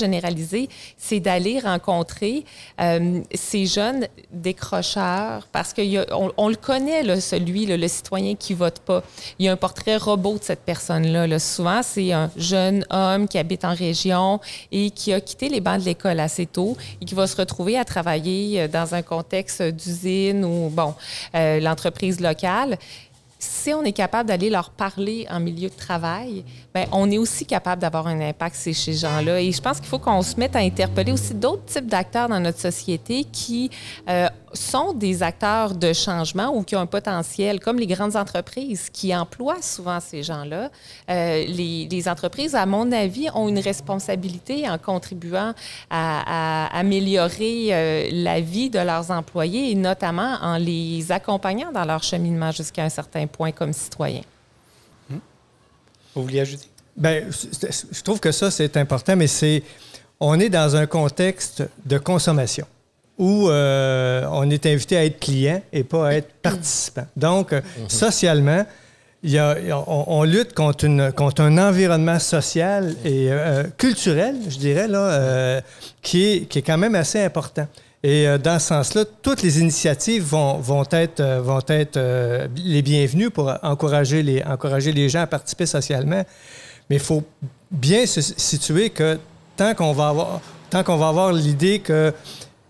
c'est d'aller rencontrer euh, ces jeunes décrocheurs parce qu'on on le connaît, là, celui, le citoyen qui vote pas. Il y a un portrait robot de cette personne-là. Souvent, c'est un jeune homme qui habite en région et qui a quitté les bancs de l'école assez tôt et qui va se retrouver à travailler euh, dans un contexte d'usine ou, bon, euh, l'entreprise locale si on est capable d'aller leur parler en milieu de travail, bien, on est aussi capable d'avoir un impact chez ces gens-là. Et je pense qu'il faut qu'on se mette à interpeller aussi d'autres types d'acteurs dans notre société qui euh, sont des acteurs de changement ou qui ont un potentiel, comme les grandes entreprises qui emploient souvent ces gens-là. Euh, les, entreprises, à mon avis, ont une responsabilité en contribuant à, améliorer euh, la vie de leurs employés et notamment en les accompagnant dans leur cheminement jusqu'à un certain point comme citoyens. Hmm. Vous vouliez ajouter? Bien, je trouve que ça, c'est important, mais c'est on est dans un contexte de consommation où euh, on est invité à être client et pas à être participant. Donc, euh, mhm. socialement, on, lutte contre, une, un environnement social et euh, culturel, je dirais, là, qui, est, qui, est, quand même assez important. Et dans ce sens-là, toutes les initiatives vont, vont être, vont être les bienvenues pour encourager les, encourager les gens à participer socialement. Mais il faut bien se situer que tant qu'on va avoir, tant qu'on va avoir l'idée que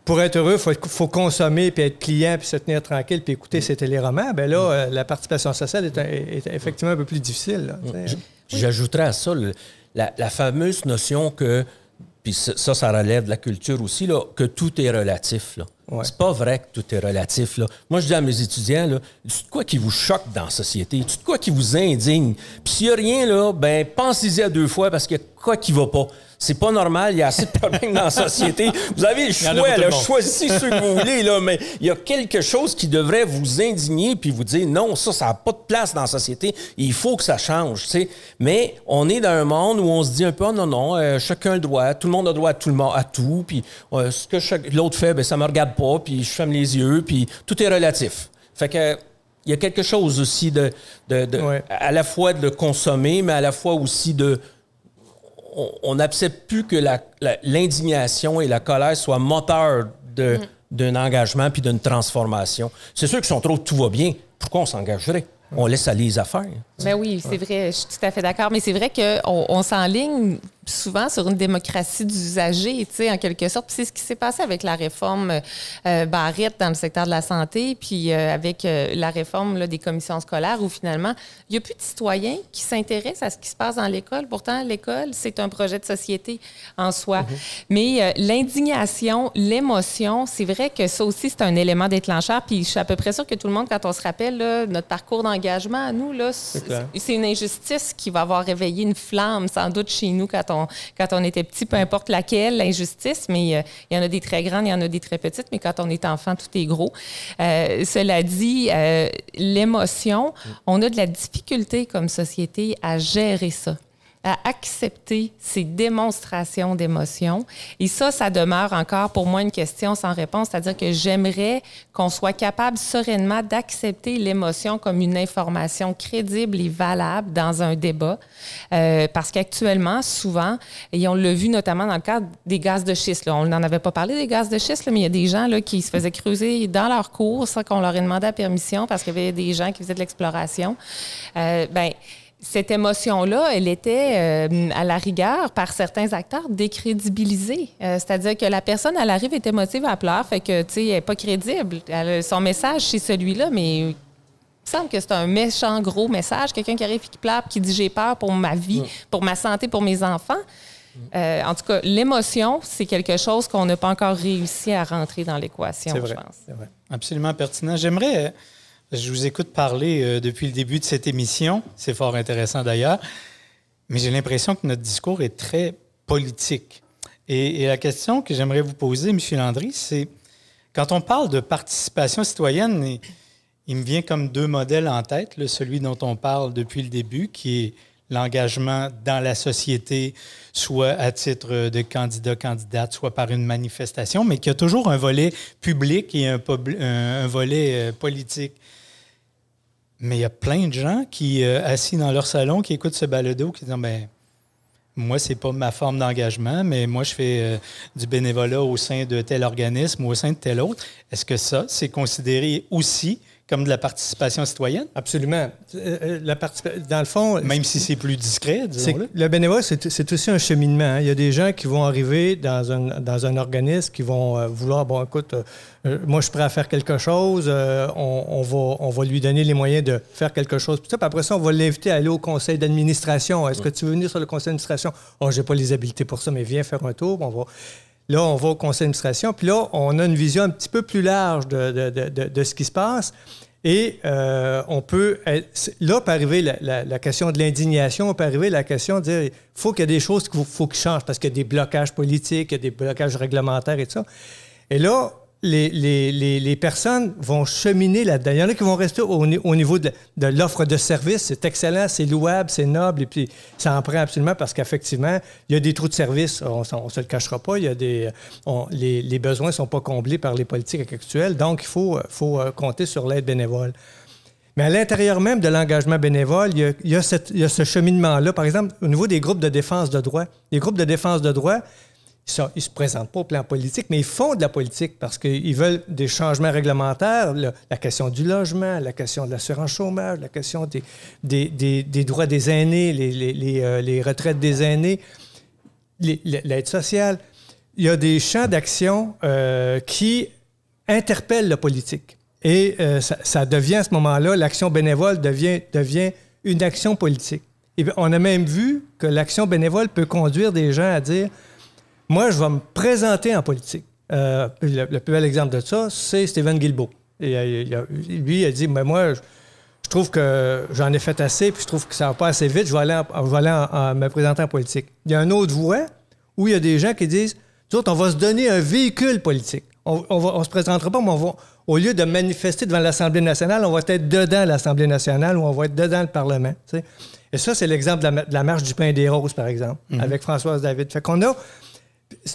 pour être heureux, il faut, consommer, puis être client, puis se tenir tranquille, puis écouter mm. ses téléromans. Bien là, mm. euh, la participation sociale est, effectivement un peu plus difficile. J'ajouterais à ça la, fameuse notion que, puis ça, ça relève de la culture aussi, là, que tout est relatif. C'est pas vrai que tout est relatif. Là. Moi, je dis à mes étudiants, là, quoi qui vous choque dans la société? C'est quoi qui vous indigne? Puis s'il n'y a rien, là, ben, pensez-y à deux fois parce qu'il y a quoi qui va pas. C'est pas normal, il y a assez de problèmes dans la société. Vous avez le choix, là, choisissez ce que vous voulez, là, mais il y a quelque chose qui devrait vous indigner puis vous dire non, ça, ça n'a pas de place dans la société, il faut que ça change. sais. Mais on est dans un monde où on se dit un peu ah, non, non, euh, chacun le droit, tout le monde a droit à tout, le monde, à tout puis euh, ce que l'autre fait, ben, ça me regarde puis je ferme les yeux, puis tout est relatif. Fait que il y a quelque chose aussi de, à la fois de le consommer, mais à la fois aussi de on n'accepte plus que l'indignation et la colère soient moteurs de, mm. d'un engagement puis d'une transformation. C'est sûr que si on trouve tout va bien, pourquoi on s'engagerait? on laisse aller les affaires. Mais ben oui, c'est vrai, je suis tout à fait d'accord. Mais c'est vrai qu'on on, s'enligne souvent sur une démocratie d'usagers, tu sais, en quelque sorte. c'est ce qui s'est passé avec la réforme euh, Barrette dans le secteur de la santé, puis euh, avec euh, la réforme des commissions scolaires, où finalement, il n'y a plus de citoyens qui s'intéressent à ce qui se passe dans l'école. Pourtant, l'école, c'est un projet de société en soi. Mhm. Mais l'indignation, l'émotion, c'est vrai que ça aussi, c'est un élément déclencheur. Puis je suis à peu près sûre que tout le monde, quand on se rappelle notre parcours dans engagement à nous, c'est une injustice qui va avoir réveillé une flamme, sans doute, chez nous quand on, quand on était petit, peu importe laquelle, l'injustice, mais euh, il y en a des très grandes, il y en a des très petites, mais quand on est enfant, tout est gros. Euh, cela dit, euh, l'émotion, mm. on a de la difficulté comme société à gérer ça à accepter ces démonstrations d'émotion, Et ça, ça demeure encore pour moi une question sans réponse, c'est-à-dire que j'aimerais qu'on soit capable sereinement d'accepter l'émotion comme une information crédible et valable dans un débat, euh, parce qu'actuellement, souvent, et on l'a vu notamment dans le cadre des gaz de schiste, là, on n'en avait pas parlé des gaz de schiste, mais il y a des gens là, qui se faisaient creuser dans leur cours sans qu'on leur ait demandé la permission parce qu'il y avait des gens qui faisaient de l'exploration. Euh, ben, cette émotion-là, elle était, euh, à la rigueur, par certains acteurs, décrédibilisée. Euh, c'est-à-dire que la personne, à l'arrivée est émotive, à pleurer, fait que, tu sais, elle n'est pas crédible. son message, c'est celui-là, mais il me semble que c'est un méchant gros message. Quelqu'un qui arrive et qui pleure, qui dit j'ai peur pour ma vie, pour ma santé, pour mes enfants. Euh, en tout cas, l'émotion, c'est quelque chose qu'on n'a pas encore réussi à rentrer dans l'équation, je pense. C'est vrai. Absolument pertinent. J'aimerais je vous écoute parler euh, depuis le début de cette émission, c'est fort intéressant d'ailleurs, mais j'ai l'impression que notre discours est très politique. Et, la question que j'aimerais vous poser, M. Landry, c'est quand on parle de participation citoyenne, il me vient comme deux modèles en tête, le celui dont on parle depuis le début, qui est l'engagement dans la société, soit à titre de candidat-candidate, soit par une manifestation, mais qui a toujours un volet public et un, volet euh, politique. Mais il y a plein de gens qui, euh, assis dans leur salon, qui écoutent ce balado, qui disent ben, Moi, c'est pas ma forme d'engagement, mais moi, je fais euh, du bénévolat au sein de tel organisme ou au sein de tel autre. Est-ce que ça, c'est considéré aussi comme de la participation citoyenne? Absolument. Euh, euh, la dans le fond... Même si c'est plus discret, disons-le. Le bénévolat, c'est aussi un cheminement. Hein. Il y a des gens qui vont arriver dans un, dans un organisme, qui vont euh, vouloir, bon, écoute, moi, je suis prêt à faire quelque chose, on, va, on va lui donner les moyens de faire quelque chose. Puis, après ça, on va l'inviter à aller au conseil d'administration. Est-ce que tu veux venir sur le conseil d'administration? Oh, n'ai pas les habilités pour ça, mais viens faire un tour. On va... Là, on va au conseil d'administration, puis là, on a une vision un petit peu plus large de, de, de, ce qui se passe. Et euh, on peut. là, peut arriver la, la, question de l'indignation, on peut arriver la question de dire faut faut qu'il y ait des choses qu'il faut, faut changent parce qu'il y a des blocages politiques, il y a des blocages réglementaires et tout ça. Et là, les, personnes vont cheminer là-dedans. Il y en a qui vont rester au, niveau de, l'offre de service. C'est excellent, c'est louable, c'est noble, et puis ça en prend absolument parce qu'effectivement, il y a des trous de service. On ne se le cachera pas. Il y a des, euh, les, besoins ne sont pas comblés par les politiques actuelles. Donc, il faut, euh, euh, compter sur l'aide bénévole. Mais à l'intérieur même de l'engagement bénévole, il y a, il y a ce cheminement-là. Par exemple, au niveau des groupes de défense de droit, les groupes de défense de droit, ils ne se présentent pas au plan politique, mais ils font de la politique parce qu'ils veulent des changements réglementaires, la question du logement, la question de l'assurance chômage, la question des, droits des aînés, les, euh, retraites des aînés, l'aide sociale. Il y a des champs d'action euh, qui interpellent la politique. Et euh, ça, ça, devient à ce moment-là, l'action bénévole devient, devient une action politique. Et on a même vu que l'action bénévole peut conduire des gens à dire moi, je vais me présenter en politique. Euh, le, plus bel exemple de ça, c'est Stephen Guilbeault. Et, lui, il a dit Mais moi, je, trouve que j'en ai fait assez, puis je trouve que ça va pas assez vite, je vais aller, me présenter en politique. Il y a une autre voie où il y a des gens qui disent on va se donner un véhicule politique. On, ne se présentera pas, mais on va, au lieu de manifester devant l'Assemblée nationale, on va être dedans l'Assemblée nationale ou on va être dedans le Parlement. Et ça, c'est l'exemple de, la marche du pain des roses, par exemple, mhm. avec Françoise David. Fait qu'on a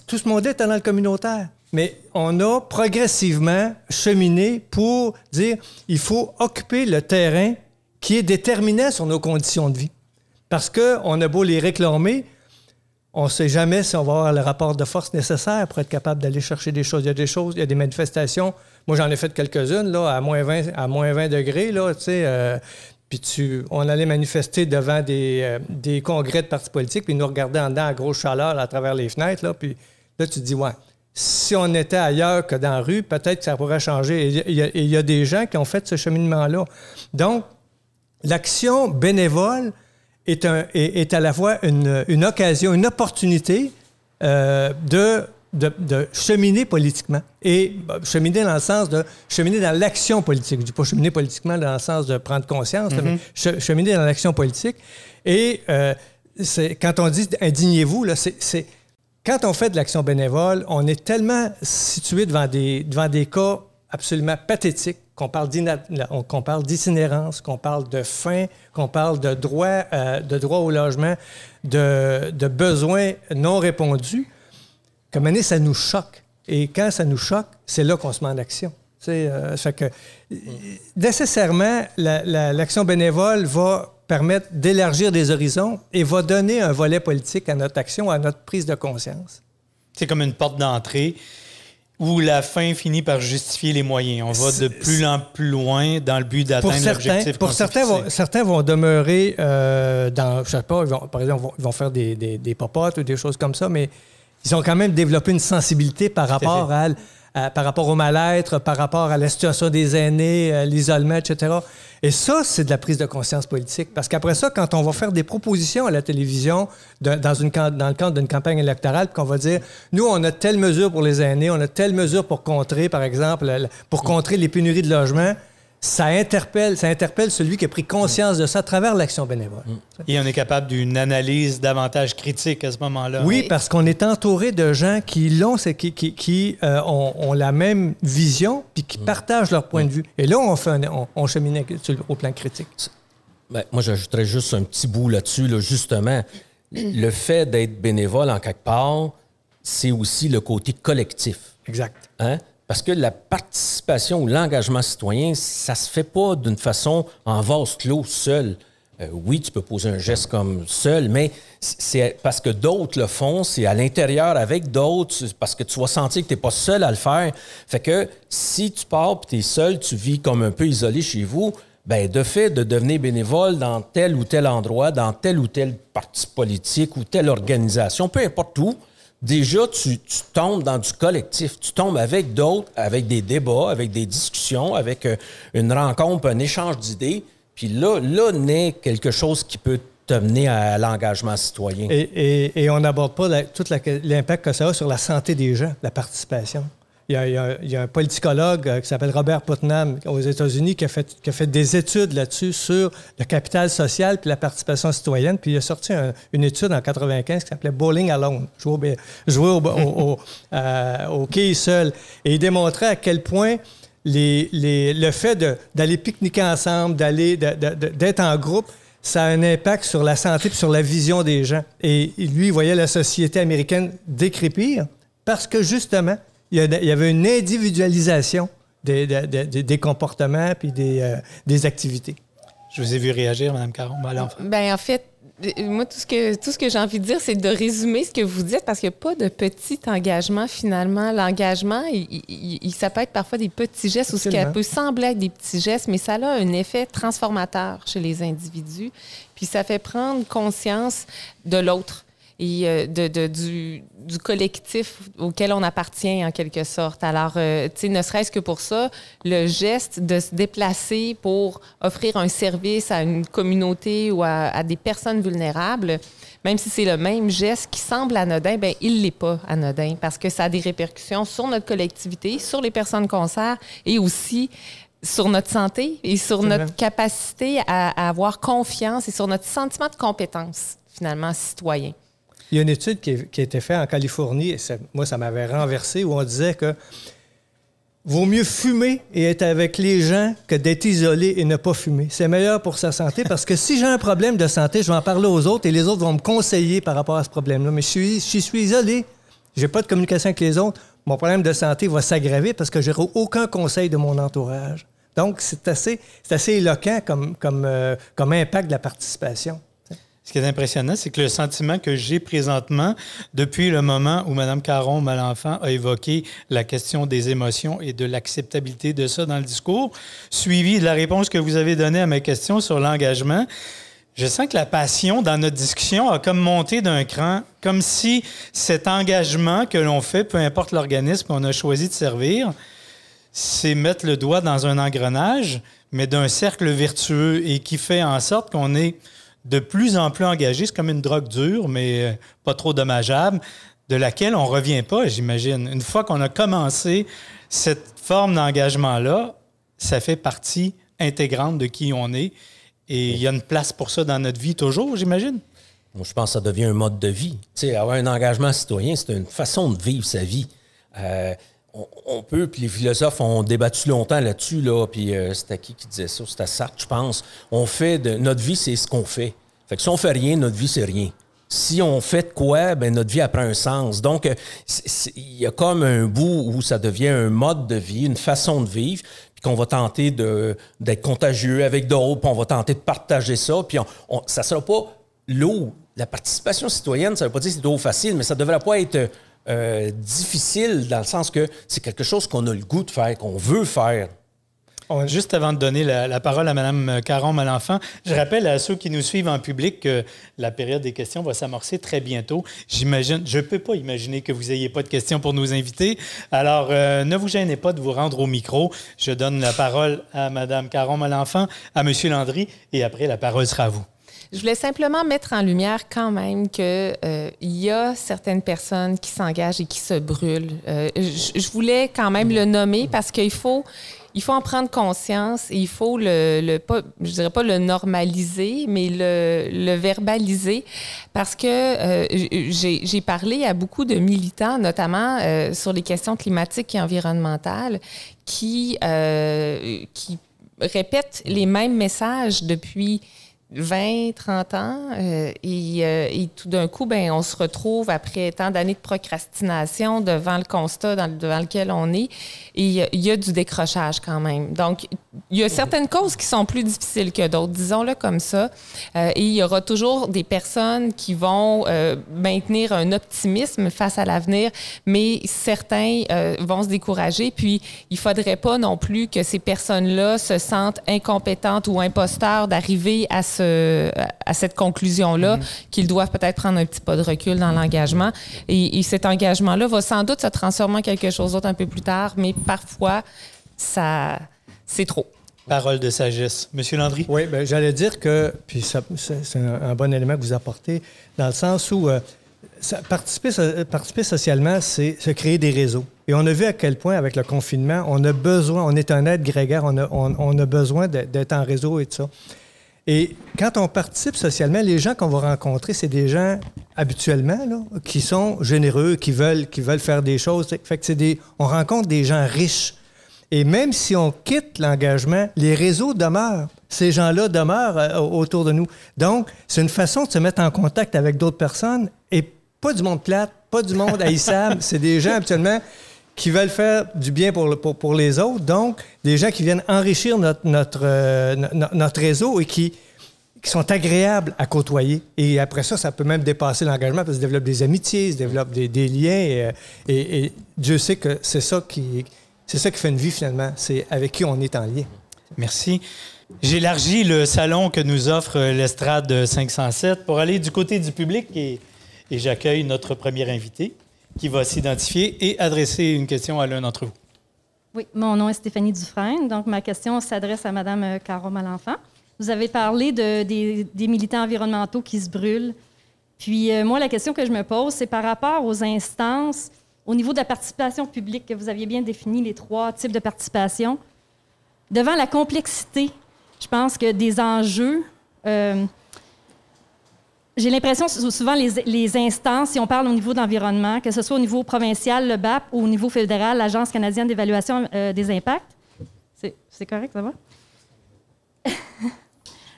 tout ce monde est dans le communautaire. Mais on a progressivement cheminé pour dire il faut occuper le terrain qui est déterminant sur nos conditions de vie. Parce qu'on a beau les réclamer, on ne sait jamais si on va avoir le rapport de force nécessaire pour être capable d'aller chercher des choses. Il y a des choses, il y a des manifestations. Moi, j'en ai fait quelques-unes, là, à moins 20, à 20 degrés, là, tu euh, puis tu, on allait manifester devant des, euh, congrès de partis politiques, puis ils nous regardaient en dedans à grosse chaleur à travers les fenêtres. Là, puis là, tu dis, ouais, si on était ailleurs que dans la rue, peut-être que ça pourrait changer. Et il y, a des gens qui ont fait ce cheminement-là. Donc, l'action bénévole est, à la fois une, occasion, une opportunité euh, de de, cheminer politiquement. Et bah, cheminer dans le sens de cheminer dans l'action politique. Je ne dis pas cheminer politiquement dans le sens de prendre conscience, mhm. mais cheminer dans l'action politique. Et euh, quand on dit indignez-vous, c'est quand on fait de l'action bénévole, on est tellement situé devant des, devant des cas absolument pathétiques qu'on parle d'itinérance, qu'on parle de faim, qu'on parle de droit, euh, de droit au logement, de, de besoins non répondus comme année, ça nous choque. Et quand ça nous choque, c'est là qu'on se met en action. Euh, que, euh, nécessairement, l'action bénévole va permettre d'élargir des horizons et va donner un volet politique à notre action, à notre prise de conscience. C'est comme une porte d'entrée où la fin finit par justifier les moyens. On va de plus en plus loin dans le but d'atteindre l'objectif. Pour certains, certains vont demeurer euh, dans, je sais pas, par exemple, ils vont faire des, des, popotes ou des choses comme ça, mais ils ont quand même développé une sensibilité par rapport à, par rapport au mal-être, par rapport à la situation des aînés, euh, l'isolement, etc. Et ça, c'est de la prise de conscience politique. Parce qu'après ça, quand on va faire des propositions à la télévision dans, le cadre d'une campagne électorale, qu'on va dire, nous, on a telle mesure pour les aînés, on a telle mesure pour contrer, par exemple, pour mm. contrer les pénuries de logement », ça interpelle, ça interpelle celui qui a pris conscience de ça à travers l'action bénévole. Mm. Et on est capable d'une analyse davantage critique à ce moment-là. Oui, parce qu'on est entouré de gens qui l'ont, qui, qui, euh, ont, la même vision, puis qui mm. partagent leur point de mm. vue. Et là, on, fait on, chemine au plan critique. Ben, moi, j'ajouterais juste un petit bout là-dessus, là, justement. Le fait d'être bénévole en quelque part, c'est aussi le côté collectif. Exact. Hein? Parce que la participation ou l'engagement citoyen, ça se fait pas d'une façon en vase clos seul. Euh, oui, tu peux poser un geste comme seul, mais c'est parce que d'autres le font, c'est à l'intérieur avec d'autres, parce que tu vas sentir que tu n'es pas seul à le faire. Fait que si tu pars et tu es seul, tu vis comme un peu isolé chez vous, ben de fait, de devenir bénévole dans tel ou tel endroit, dans tel ou tel parti politique ou telle organisation, peu importe où, déjà, tu, tombes dans du collectif. Tu tombes avec d'autres, avec des débats, avec des discussions, avec euh, une rencontre, un échange d'idées. Puis là, là naît quelque chose qui peut t'amener à l'engagement citoyen. Et, on n'aborde pas tout l'impact que ça a sur la santé des gens, la participation. Il y, a, un politicologue euh, qui s'appelle Robert Putnam aux États-Unis qui, a fait, qui fait des études là-dessus sur le capital social puis la participation citoyenne. Puis il a sorti une étude en 95 qui s'appelait Bowling Alone, jouer, jouer au, au, quai (laughs) euh, seul. Et il démontrait à quel point les, le fait d'aller pique-niquer ensemble, d'aller, d'être en groupe, ça a un impact sur la santé et sur la vision des gens. Et lui, il voyait la société américaine décrépir parce que justement, il y, avait une individualisation des, comportements puis euh, des, activités. Je vous ai vu réagir, Mme Caron. Ben, ben, en fait, moi, tout ce que, tout ce que j'ai envie de dire, c'est de résumer ce que vous dites parce qu'il n'y a pas de petit engagement finalement. L'engagement, il, il, ça peut être parfois des petits gestes ou ce qui peut sembler être des petits gestes, mais ça a un effet transformateur chez les individus. Puis ça fait prendre conscience de l'autre et euh, de, du, collectif auquel on appartient en quelque sorte. Alors, euh, tu sais, ne serait-ce que pour ça, le geste de se déplacer pour offrir un service à une communauté ou à, des personnes vulnérables, même si c'est le même geste qui semble anodin, ben il l'est pas anodin parce que ça a des répercussions sur notre collectivité, sur les personnes concernées, et aussi sur notre santé et sur notre capacité à, à avoir confiance et sur notre sentiment de compétence finalement citoyen. Il y a une étude qui, a été faite en Californie, et moi, ça m'avait renversé, où on disait que vaut mieux fumer et être avec les gens que d'être isolé et ne pas fumer. C'est meilleur pour sa santé (laughs) parce que si j'ai un problème de santé, je vais en parler aux autres et les autres vont me conseiller par rapport à ce problème-là. Mais je suis, je suis isolé, j'ai pas de communication avec les autres, mon problème de santé va s'aggraver parce que je n'ai aucun conseil de mon entourage. Donc, c'est assez, éloquent euh, comme impact de la participation. Ce qui est impressionnant, c'est que le sentiment que j'ai présentement, depuis le moment où Mme Caron Malenfant a évoqué la question des émotions et de l'acceptabilité de ça dans le discours, suivi de la réponse que vous avez donnée à ma question sur l'engagement, je sens que la passion dans notre discussion a comme monté d'un cran, comme si cet engagement que l'on fait, peu importe l'organisme qu'on a choisi de servir, c'est mettre le doigt dans un engrenage, mais d'un cercle vertueux et qui fait en sorte qu'on est de plus en plus engagé, C'est comme une drogue dure, mais euh, pas trop dommageable, de laquelle on ne revient pas, j'imagine. Une fois qu'on a commencé cette forme d'engagement-là, ça fait partie intégrante de qui on est. Et il y a une place pour ça dans notre vie toujours, j'imagine. je pense que ça devient un mode de vie. Tu sais, avoir un engagement citoyen, c'est une façon de vivre sa vie. Euh, on, peut, puis les philosophes ont débattu longtemps là-dessus, là, puis euh, c'est c'était qui qui disait ça? C'était Sartre, je pense. On fait de, notre vie, c'est ce qu'on fait. Fait que si on fait rien, notre vie, c'est rien. Si on fait de quoi, ben notre vie apprend un sens. Donc, euh, il y a comme un bout où ça devient un mode de vie, une façon de vivre qu'on va tenter d'être contagieux avec d'autres, puis on va tenter de partager ça, puis ça sera pas l'eau. La participation citoyenne, ça ne veut pas dire que c'est trop facile, mais ça ne devrait pas être euh, euh, difficile dans le sens que c'est quelque chose qu'on a le goût de faire, qu'on veut faire. juste avant de donner la, parole à Mme Caron Malenfant, je rappelle à ceux qui nous suivent en public que la période des questions va s'amorcer très bientôt. J'imagine, je ne peux pas imaginer que vous n'ayez pas de questions pour nous inviter Alors, euh, ne vous gênez pas de vous rendre au micro. Je donne la parole à Mme Caron Malenfant, à M. Landry, et après, la parole sera à vous. Je voulais simplement mettre en lumière quand même que euh, il y a certaines personnes qui s'engagent et qui se brûlent. Euh, je, je voulais quand même le nommer parce qu'il faut il faut en prendre conscience et il faut le, le pas, je dirais pas le normaliser, mais le, le verbaliser parce que euh, j'ai parlé à beaucoup de militants, notamment sur les questions climatiques et environnementales, qui, qui répètent les mêmes messages depuis 20, 30 ans, euh, et, euh, et, tout d'un coup, ben, on se retrouve après tant d'années de procrastination devant le constat dans, devant lequel on est, et il y, a du décrochage quand même. Donc, il y a certaines causes qui sont plus difficiles que d'autres, disons-le comme ça, euh, et il y aura toujours des personnes qui vont maintenir un optimisme face à l'avenir, mais certains vont se décourager, puis il faudrait pas non plus que ces personnes-là se sentent incompétentes ou imposteurs d'arriver à ce euh, à cette conclusion-là, mm. qu'ils doivent peut-être prendre un petit pas de recul dans l'engagement. Et, cet engagement-là va sans doute se transformer en quelque chose d'autre un peu plus tard, mais parfois, ça, c'est trop. Parole de sagesse. Monsieur Landry. Oui, ben, j'allais dire que, puis ça, c'est un, bon élément que vous apportez, dans le sens où euh, participer, participer, socialement, c'est se créer des réseaux. Et on a vu à quel point, avec le confinement, on a besoin, on est un aide grégaire, on a, on, a besoin d'être en réseau et tout ça. Et quand on participe socialement, les gens qu'on va rencontrer, c'est des gens habituellement qui sont généreux, qui veulent, qui veulent faire des choses. Fait on rencontre des gens riches. Et même si on quitte l'engagement, les réseaux demeurent. Ces gens-là demeurent euh, autour de nous. Donc, c'est une façon de se mettre en contact avec d'autres personnes et pas du monde plate, pas du monde haïssable. (laughs) c'est des gens habituellement qui veulent faire du bien pour, pour, pour, les autres, donc des gens qui viennent enrichir notre, notre, euh, notre réseau et qui, qui sont agréables à côtoyer. Et après ça, ça peut même dépasser l'engagement parce qu'ils développent des amitiés, ils développent des, des liens. Euh, et, Dieu sait que c'est ça, qui, c'est ça qui fait une vie finalement, c'est avec qui on est en lien. Merci. J'élargis le salon que nous offre l'estrade 507 pour aller du côté du public et, et j'accueille notre premier invité qui va s'identifier et adresser une question à l'un d'entre vous. Oui, mon nom est Stéphanie Dufresne. Donc, ma question s'adresse à Mme euh, Caro Malenfant. Vous avez parlé des, militants environnementaux qui se brûlent. Puis, euh, moi, la question que je me pose, c'est par rapport aux instances, au niveau de la participation publique, que vous aviez bien défini les trois types de participation. Devant la complexité, je pense que des enjeux, euh, j'ai l'impression, souvent, les, instances, si on parle au niveau d'environnement, que ce soit au niveau provincial, le BAP, ou au niveau fédéral, l'Agence canadienne d'évaluation euh, des impacts. C'est correct, ça va? (laughs)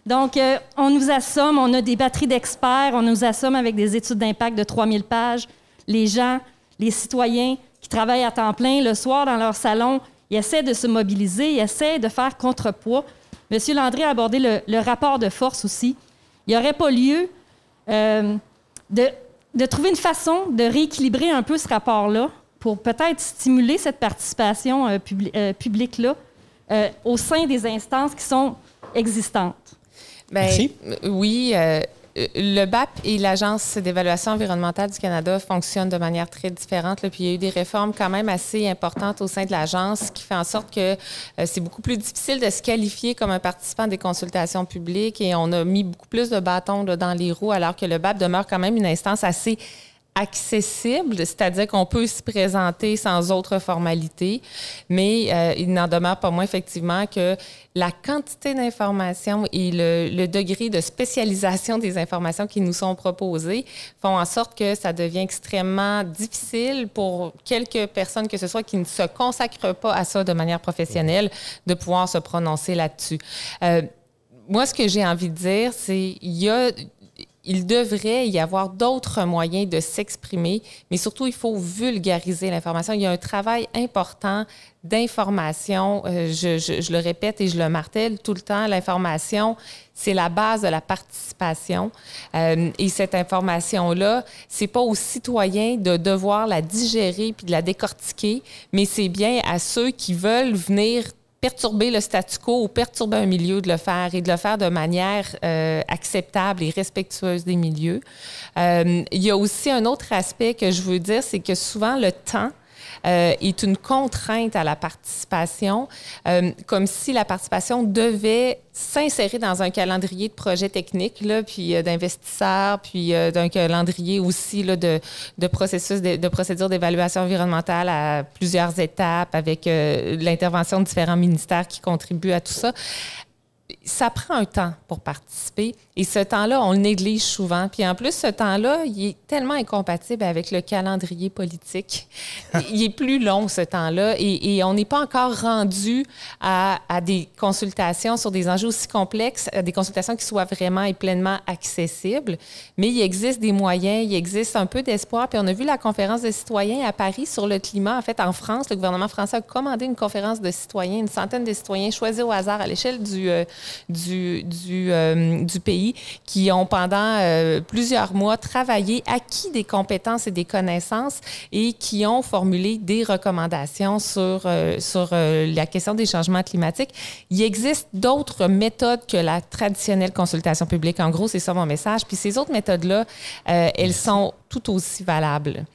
Donc, euh, on nous assomme, on a des batteries d'experts, on nous assomme avec des études d'impact de 3000 pages. Les gens, les citoyens qui travaillent à temps plein, le soir dans leur salon, ils essaient de se mobiliser, ils essaient de faire contrepoids. Monsieur Landry a abordé le, le rapport de force aussi. Il n'y aurait pas lieu euh, de, de, trouver une façon de rééquilibrer un peu ce rapport-là pour peut-être stimuler cette participation euh, euh, publique-là au sein des instances qui sont existantes. Ben, Merci. Oui, le BAP et l'Agence d'évaluation environnementale du Canada fonctionnent de manière très différente. puis il y a eu des réformes quand même assez importantes au sein de l'agence qui fait en sorte que euh, c'est beaucoup plus difficile de se qualifier comme un participant des consultations publiques et on a mis beaucoup plus de bâtons dans les roues alors que le BAP demeure quand même une instance assez accessible, c'est-à-dire qu'on peut se présenter sans autre formalité, mais euh, il n'en demeure pas moins effectivement que la quantité d'informations et le, degré de spécialisation des informations qui nous sont proposées font en sorte que ça devient extrêmement difficile pour quelques personnes que ce soit qui ne se consacrent pas à ça de manière professionnelle de pouvoir se prononcer là-dessus. Euh, moi, ce que j'ai envie de dire, c'est il y a il devrait y avoir d'autres moyens de s'exprimer, mais surtout, il faut vulgariser l'information. Il y a un travail important d'information. Euh, je, le répète et je le martèle tout le temps, l'information, c'est la base de la participation. Euh, et cette information-là, c'est pas aux citoyens de devoir la digérer puis de la décortiquer, mais c'est bien à ceux qui veulent venir perturber le statu quo ou perturber un milieu de le faire et de le faire de manière euh, acceptable et respectueuse des milieux. Euh, il y a aussi un autre aspect que je veux dire, c'est que souvent le temps euh, est une contrainte à la participation, euh, comme si la participation devait s'insérer dans un calendrier de projets techniques, puis euh, d'investisseurs, puis d'un calendrier aussi de, de processus, de, de d'évaluation environnementale à plusieurs étapes, avec l'intervention de différents ministères qui contribuent à tout ça ça prend un temps pour participer et ce temps-là, on le néglige souvent. Puis en plus, ce temps-là, il est tellement incompatible avec le calendrier politique. (laughs) il est plus long, ce temps-là, et, on n'est pas encore rendu à, des consultations sur des enjeux aussi complexes, à des consultations qui soient vraiment et pleinement accessibles. Mais il existe des moyens, il existe un peu d'espoir. Puis on a vu la conférence de citoyens à Paris sur le climat. En fait, en France, le gouvernement français a commandé une conférence de citoyens, une centaine de citoyens choisis au hasard à l'échelle du... Euh, du, euh, du, pays qui ont pendant euh, plusieurs mois travaillé, acquis des compétences et des connaissances et qui ont formulé des recommandations sur, euh, sur la question des changements climatiques. Il existe d'autres méthodes que la traditionnelle consultation publique. En gros, c'est ça mon message. Puis ces autres méthodes-là, elles sont tout aussi valables.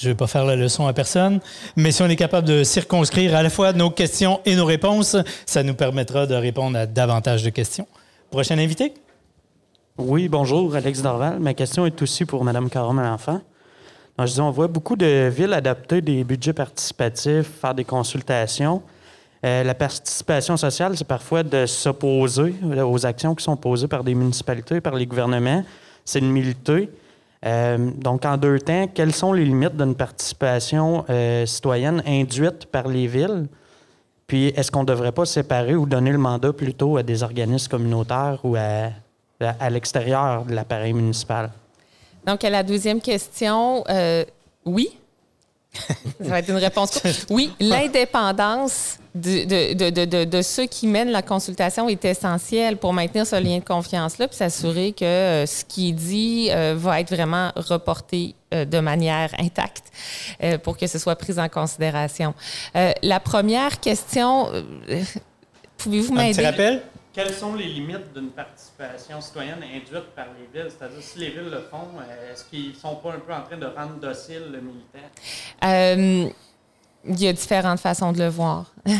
Je ne vais pas faire la leçon à personne, mais si on est capable de circonscrire à la fois nos questions et nos réponses, ça nous permettra de répondre à davantage de questions. Prochain invité? Oui, bonjour, Alex Dorval. Ma question est aussi pour Mme Caron lenfant je dis, on voit beaucoup de villes adapter des budgets participatifs, faire des consultations. Euh, la participation sociale, c'est parfois de s'opposer aux actions qui sont posées par des municipalités, par les gouvernements. C'est une milité. Euh, donc, en deux temps, quelles sont les limites d'une participation euh, citoyenne induite par les villes? Puis, est-ce qu'on ne devrait pas séparer ou donner le mandat plutôt à des organismes communautaires ou à, l'extérieur de l'appareil municipal? Donc, à la deuxième question, euh, oui, ça va être une réponse courte. Oui, (laughs) l'indépendance de, ceux qui mènent la consultation est essentielle pour maintenir ce lien de confiance-là, puis s'assurer que euh, ce qui est dit euh, va être vraiment reporté euh, de manière intacte pour que ce soit pris en considération. la première question, pouvez-vous m'aider? Un petit rappel? Quelles sont les limites d'une participation citoyenne induite par les villes? C'est-à-dire, si les villes le font, est-ce qu'ils ne sont pas un peu en train de rendre docile le militaire? Euh, il y a différentes façons de le voir. (laughs)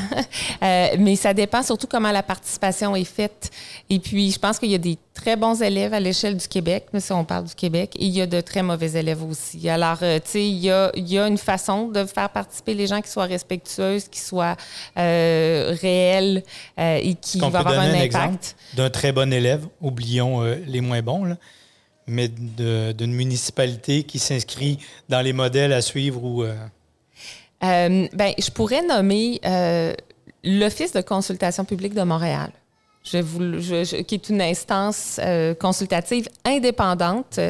Euh, mais ça dépend surtout comment la participation est faite. Et puis, je pense qu'il y a des très bons élèves à l'échelle du Québec, mais si on parle du Québec, il y a de très mauvais élèves aussi. Alors, euh, tu sais, il y a, une façon de faire participer les gens qui soient respectueuses, qui soient euh, réelles et qui vont avoir un, impact. D'un très bon élève, oublions les moins bons, là mais d'une municipalité qui s'inscrit dans les modèles à suivre ou... Euh, euh, ben, je pourrais nommer euh, l'Office de consultation publique de Montréal. Je vous, je, qui est une instance euh, consultative indépendante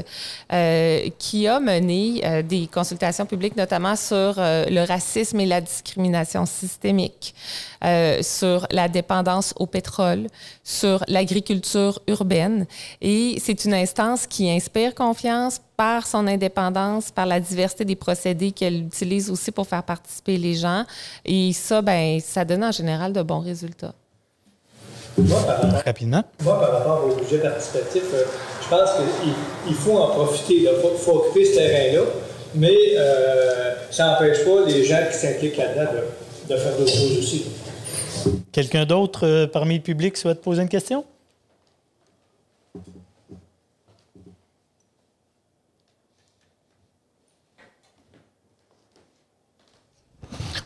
euh, qui a mené euh, des consultations publiques, notamment sur le racisme et la discrimination systémique, sur la dépendance au pétrole, sur l'agriculture urbaine. Et c'est une instance qui inspire confiance par son indépendance, par la diversité des procédés qu'elle utilise aussi pour faire participer les gens. Et ça, ben, ça donne en général de bons résultats. Moi, par rapport, Rapidement. Moi, par rapport au budget participatif, euh, je pense qu'il faut en profiter. Il faut, occuper ce terrain-là, mais euh, ça n'empêche pas les gens qui s'impliquent là-dedans de, faire d'autres choses aussi. Quelqu'un d'autre euh, parmi le public souhaite poser une question?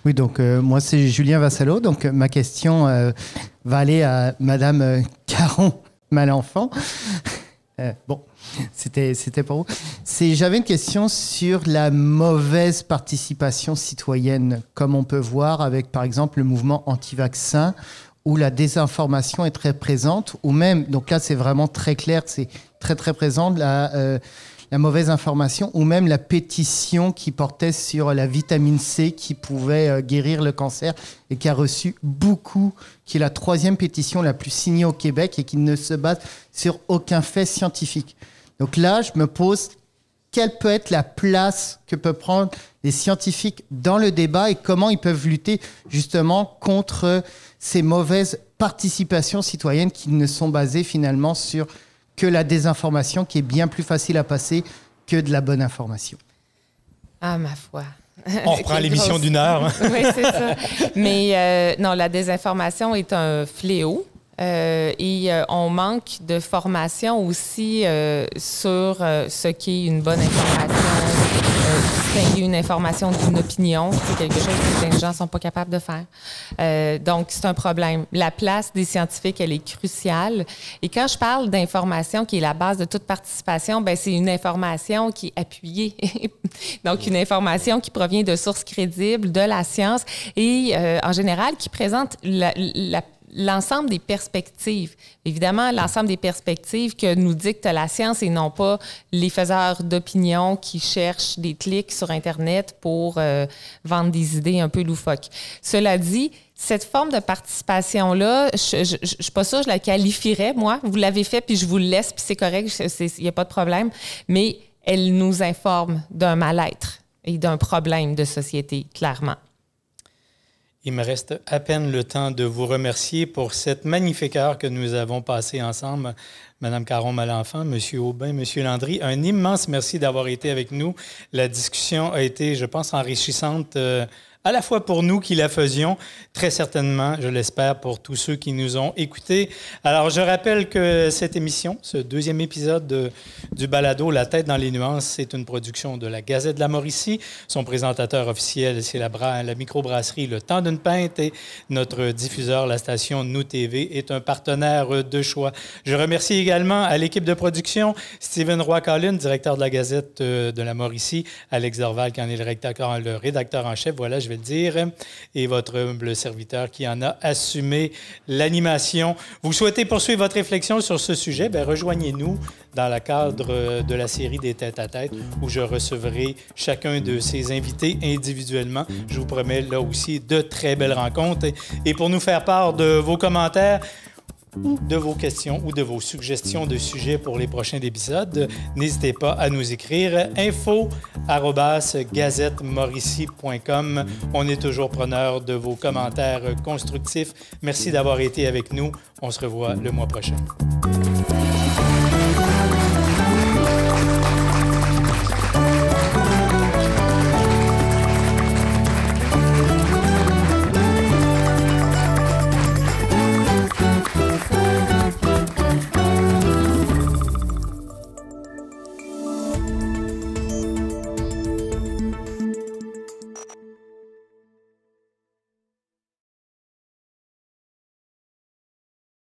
Oui, donc moi c'est Julien Vassalo. Donc ma question va aller à Madame euh, Caron Malenfant. (laughs) Euh, bon, c'était, c'était pour vous. j'avais une question sur la mauvaise participation citoyenne, comme on peut voir avec, par exemple, le mouvement anti-vaccin, où la désinformation est très présente, ou même, donc là, c'est vraiment très clair, c'est très, très présent, la, euh, la mauvaise information ou même la pétition qui portait sur la vitamine C qui pouvait euh, guérir le cancer et qui a reçu beaucoup, qui est la troisième pétition la plus signée au Québec et qui ne se base sur aucun fait scientifique. Donc là, je me pose quelle peut être la place que peuvent prendre les scientifiques dans le débat et comment ils peuvent lutter justement contre ces mauvaises participations citoyennes qui ne sont basées finalement sur que la désinformation qui est bien plus facile à passer que de la bonne information. Ah, ma foi. On reprend (laughs) l'émission d'une heure. Hein. (laughs) oui, c'est ça. Mais euh, non, la désinformation est un fléau. Euh, et euh, on manque de formation aussi sur ce qu'est une bonne information, une information d'une opinion. C'est quelque chose que les gens ne sont pas capables de faire. Euh, donc, c'est un problème. La place des scientifiques, elle est cruciale. Et quand je parle d'information qui est la base de toute participation, ben c'est une information qui est appuyée. (laughs) donc, une information qui provient de sources crédibles, de la science et, euh, en général, qui présente la, la l'ensemble des perspectives. Évidemment, l'ensemble des perspectives que nous dicte la science et non pas les faiseurs d'opinion qui cherchent des clics sur Internet pour euh, vendre des idées un peu loufoques. Cela dit, cette forme de participation-là, je ne suis pas sûre, je la qualifierais, moi. Vous l'avez fait, puis je vous le laisse, puis c'est correct, il n'y a pas de problème. Mais elle nous informe d'un mal-être et d'un problème de société, clairement. Il me reste à peine le temps de vous remercier pour cette magnifique heure que nous avons passée ensemble. Madame Caron Malenfant, Monsieur Aubin, Monsieur Landry, un immense merci d'avoir été avec nous. La discussion a été, je pense, enrichissante. Euh, à la fois pour nous qui la faisions, très certainement, je l'espère, pour tous ceux qui nous ont écoutés. Alors, je rappelle que cette émission, ce deuxième épisode de, du balado La tête dans les nuances, c'est une production de la Gazette de la Mauricie. Son présentateur officiel, c'est la, la microbrasserie Le Temps d'une Pinte et notre diffuseur, la station Nous TV, est un partenaire de choix. Je remercie également à l'équipe de production, Steven Roy-Collin, directeur de la Gazette euh, de la Mauricie, Alex Dorval, qui en est le rédacteur en chef. Voilà, je vais dire, et votre humble serviteur qui en a assumé l'animation. Vous souhaitez poursuivre votre réflexion sur ce sujet, ben, rejoignez-nous dans le cadre de la série des têtes à tête où je recevrai chacun de ces invités individuellement. Je vous promets là aussi de très belles rencontres. Et pour nous faire part de vos commentaires, ou de vos questions ou de vos suggestions de sujets pour les prochains épisodes, n'hésitez pas à nous écrire Info info@gazettemauricie.com. On est toujours preneur de vos commentaires constructifs. Merci d'avoir été avec nous. On se revoit le mois prochain.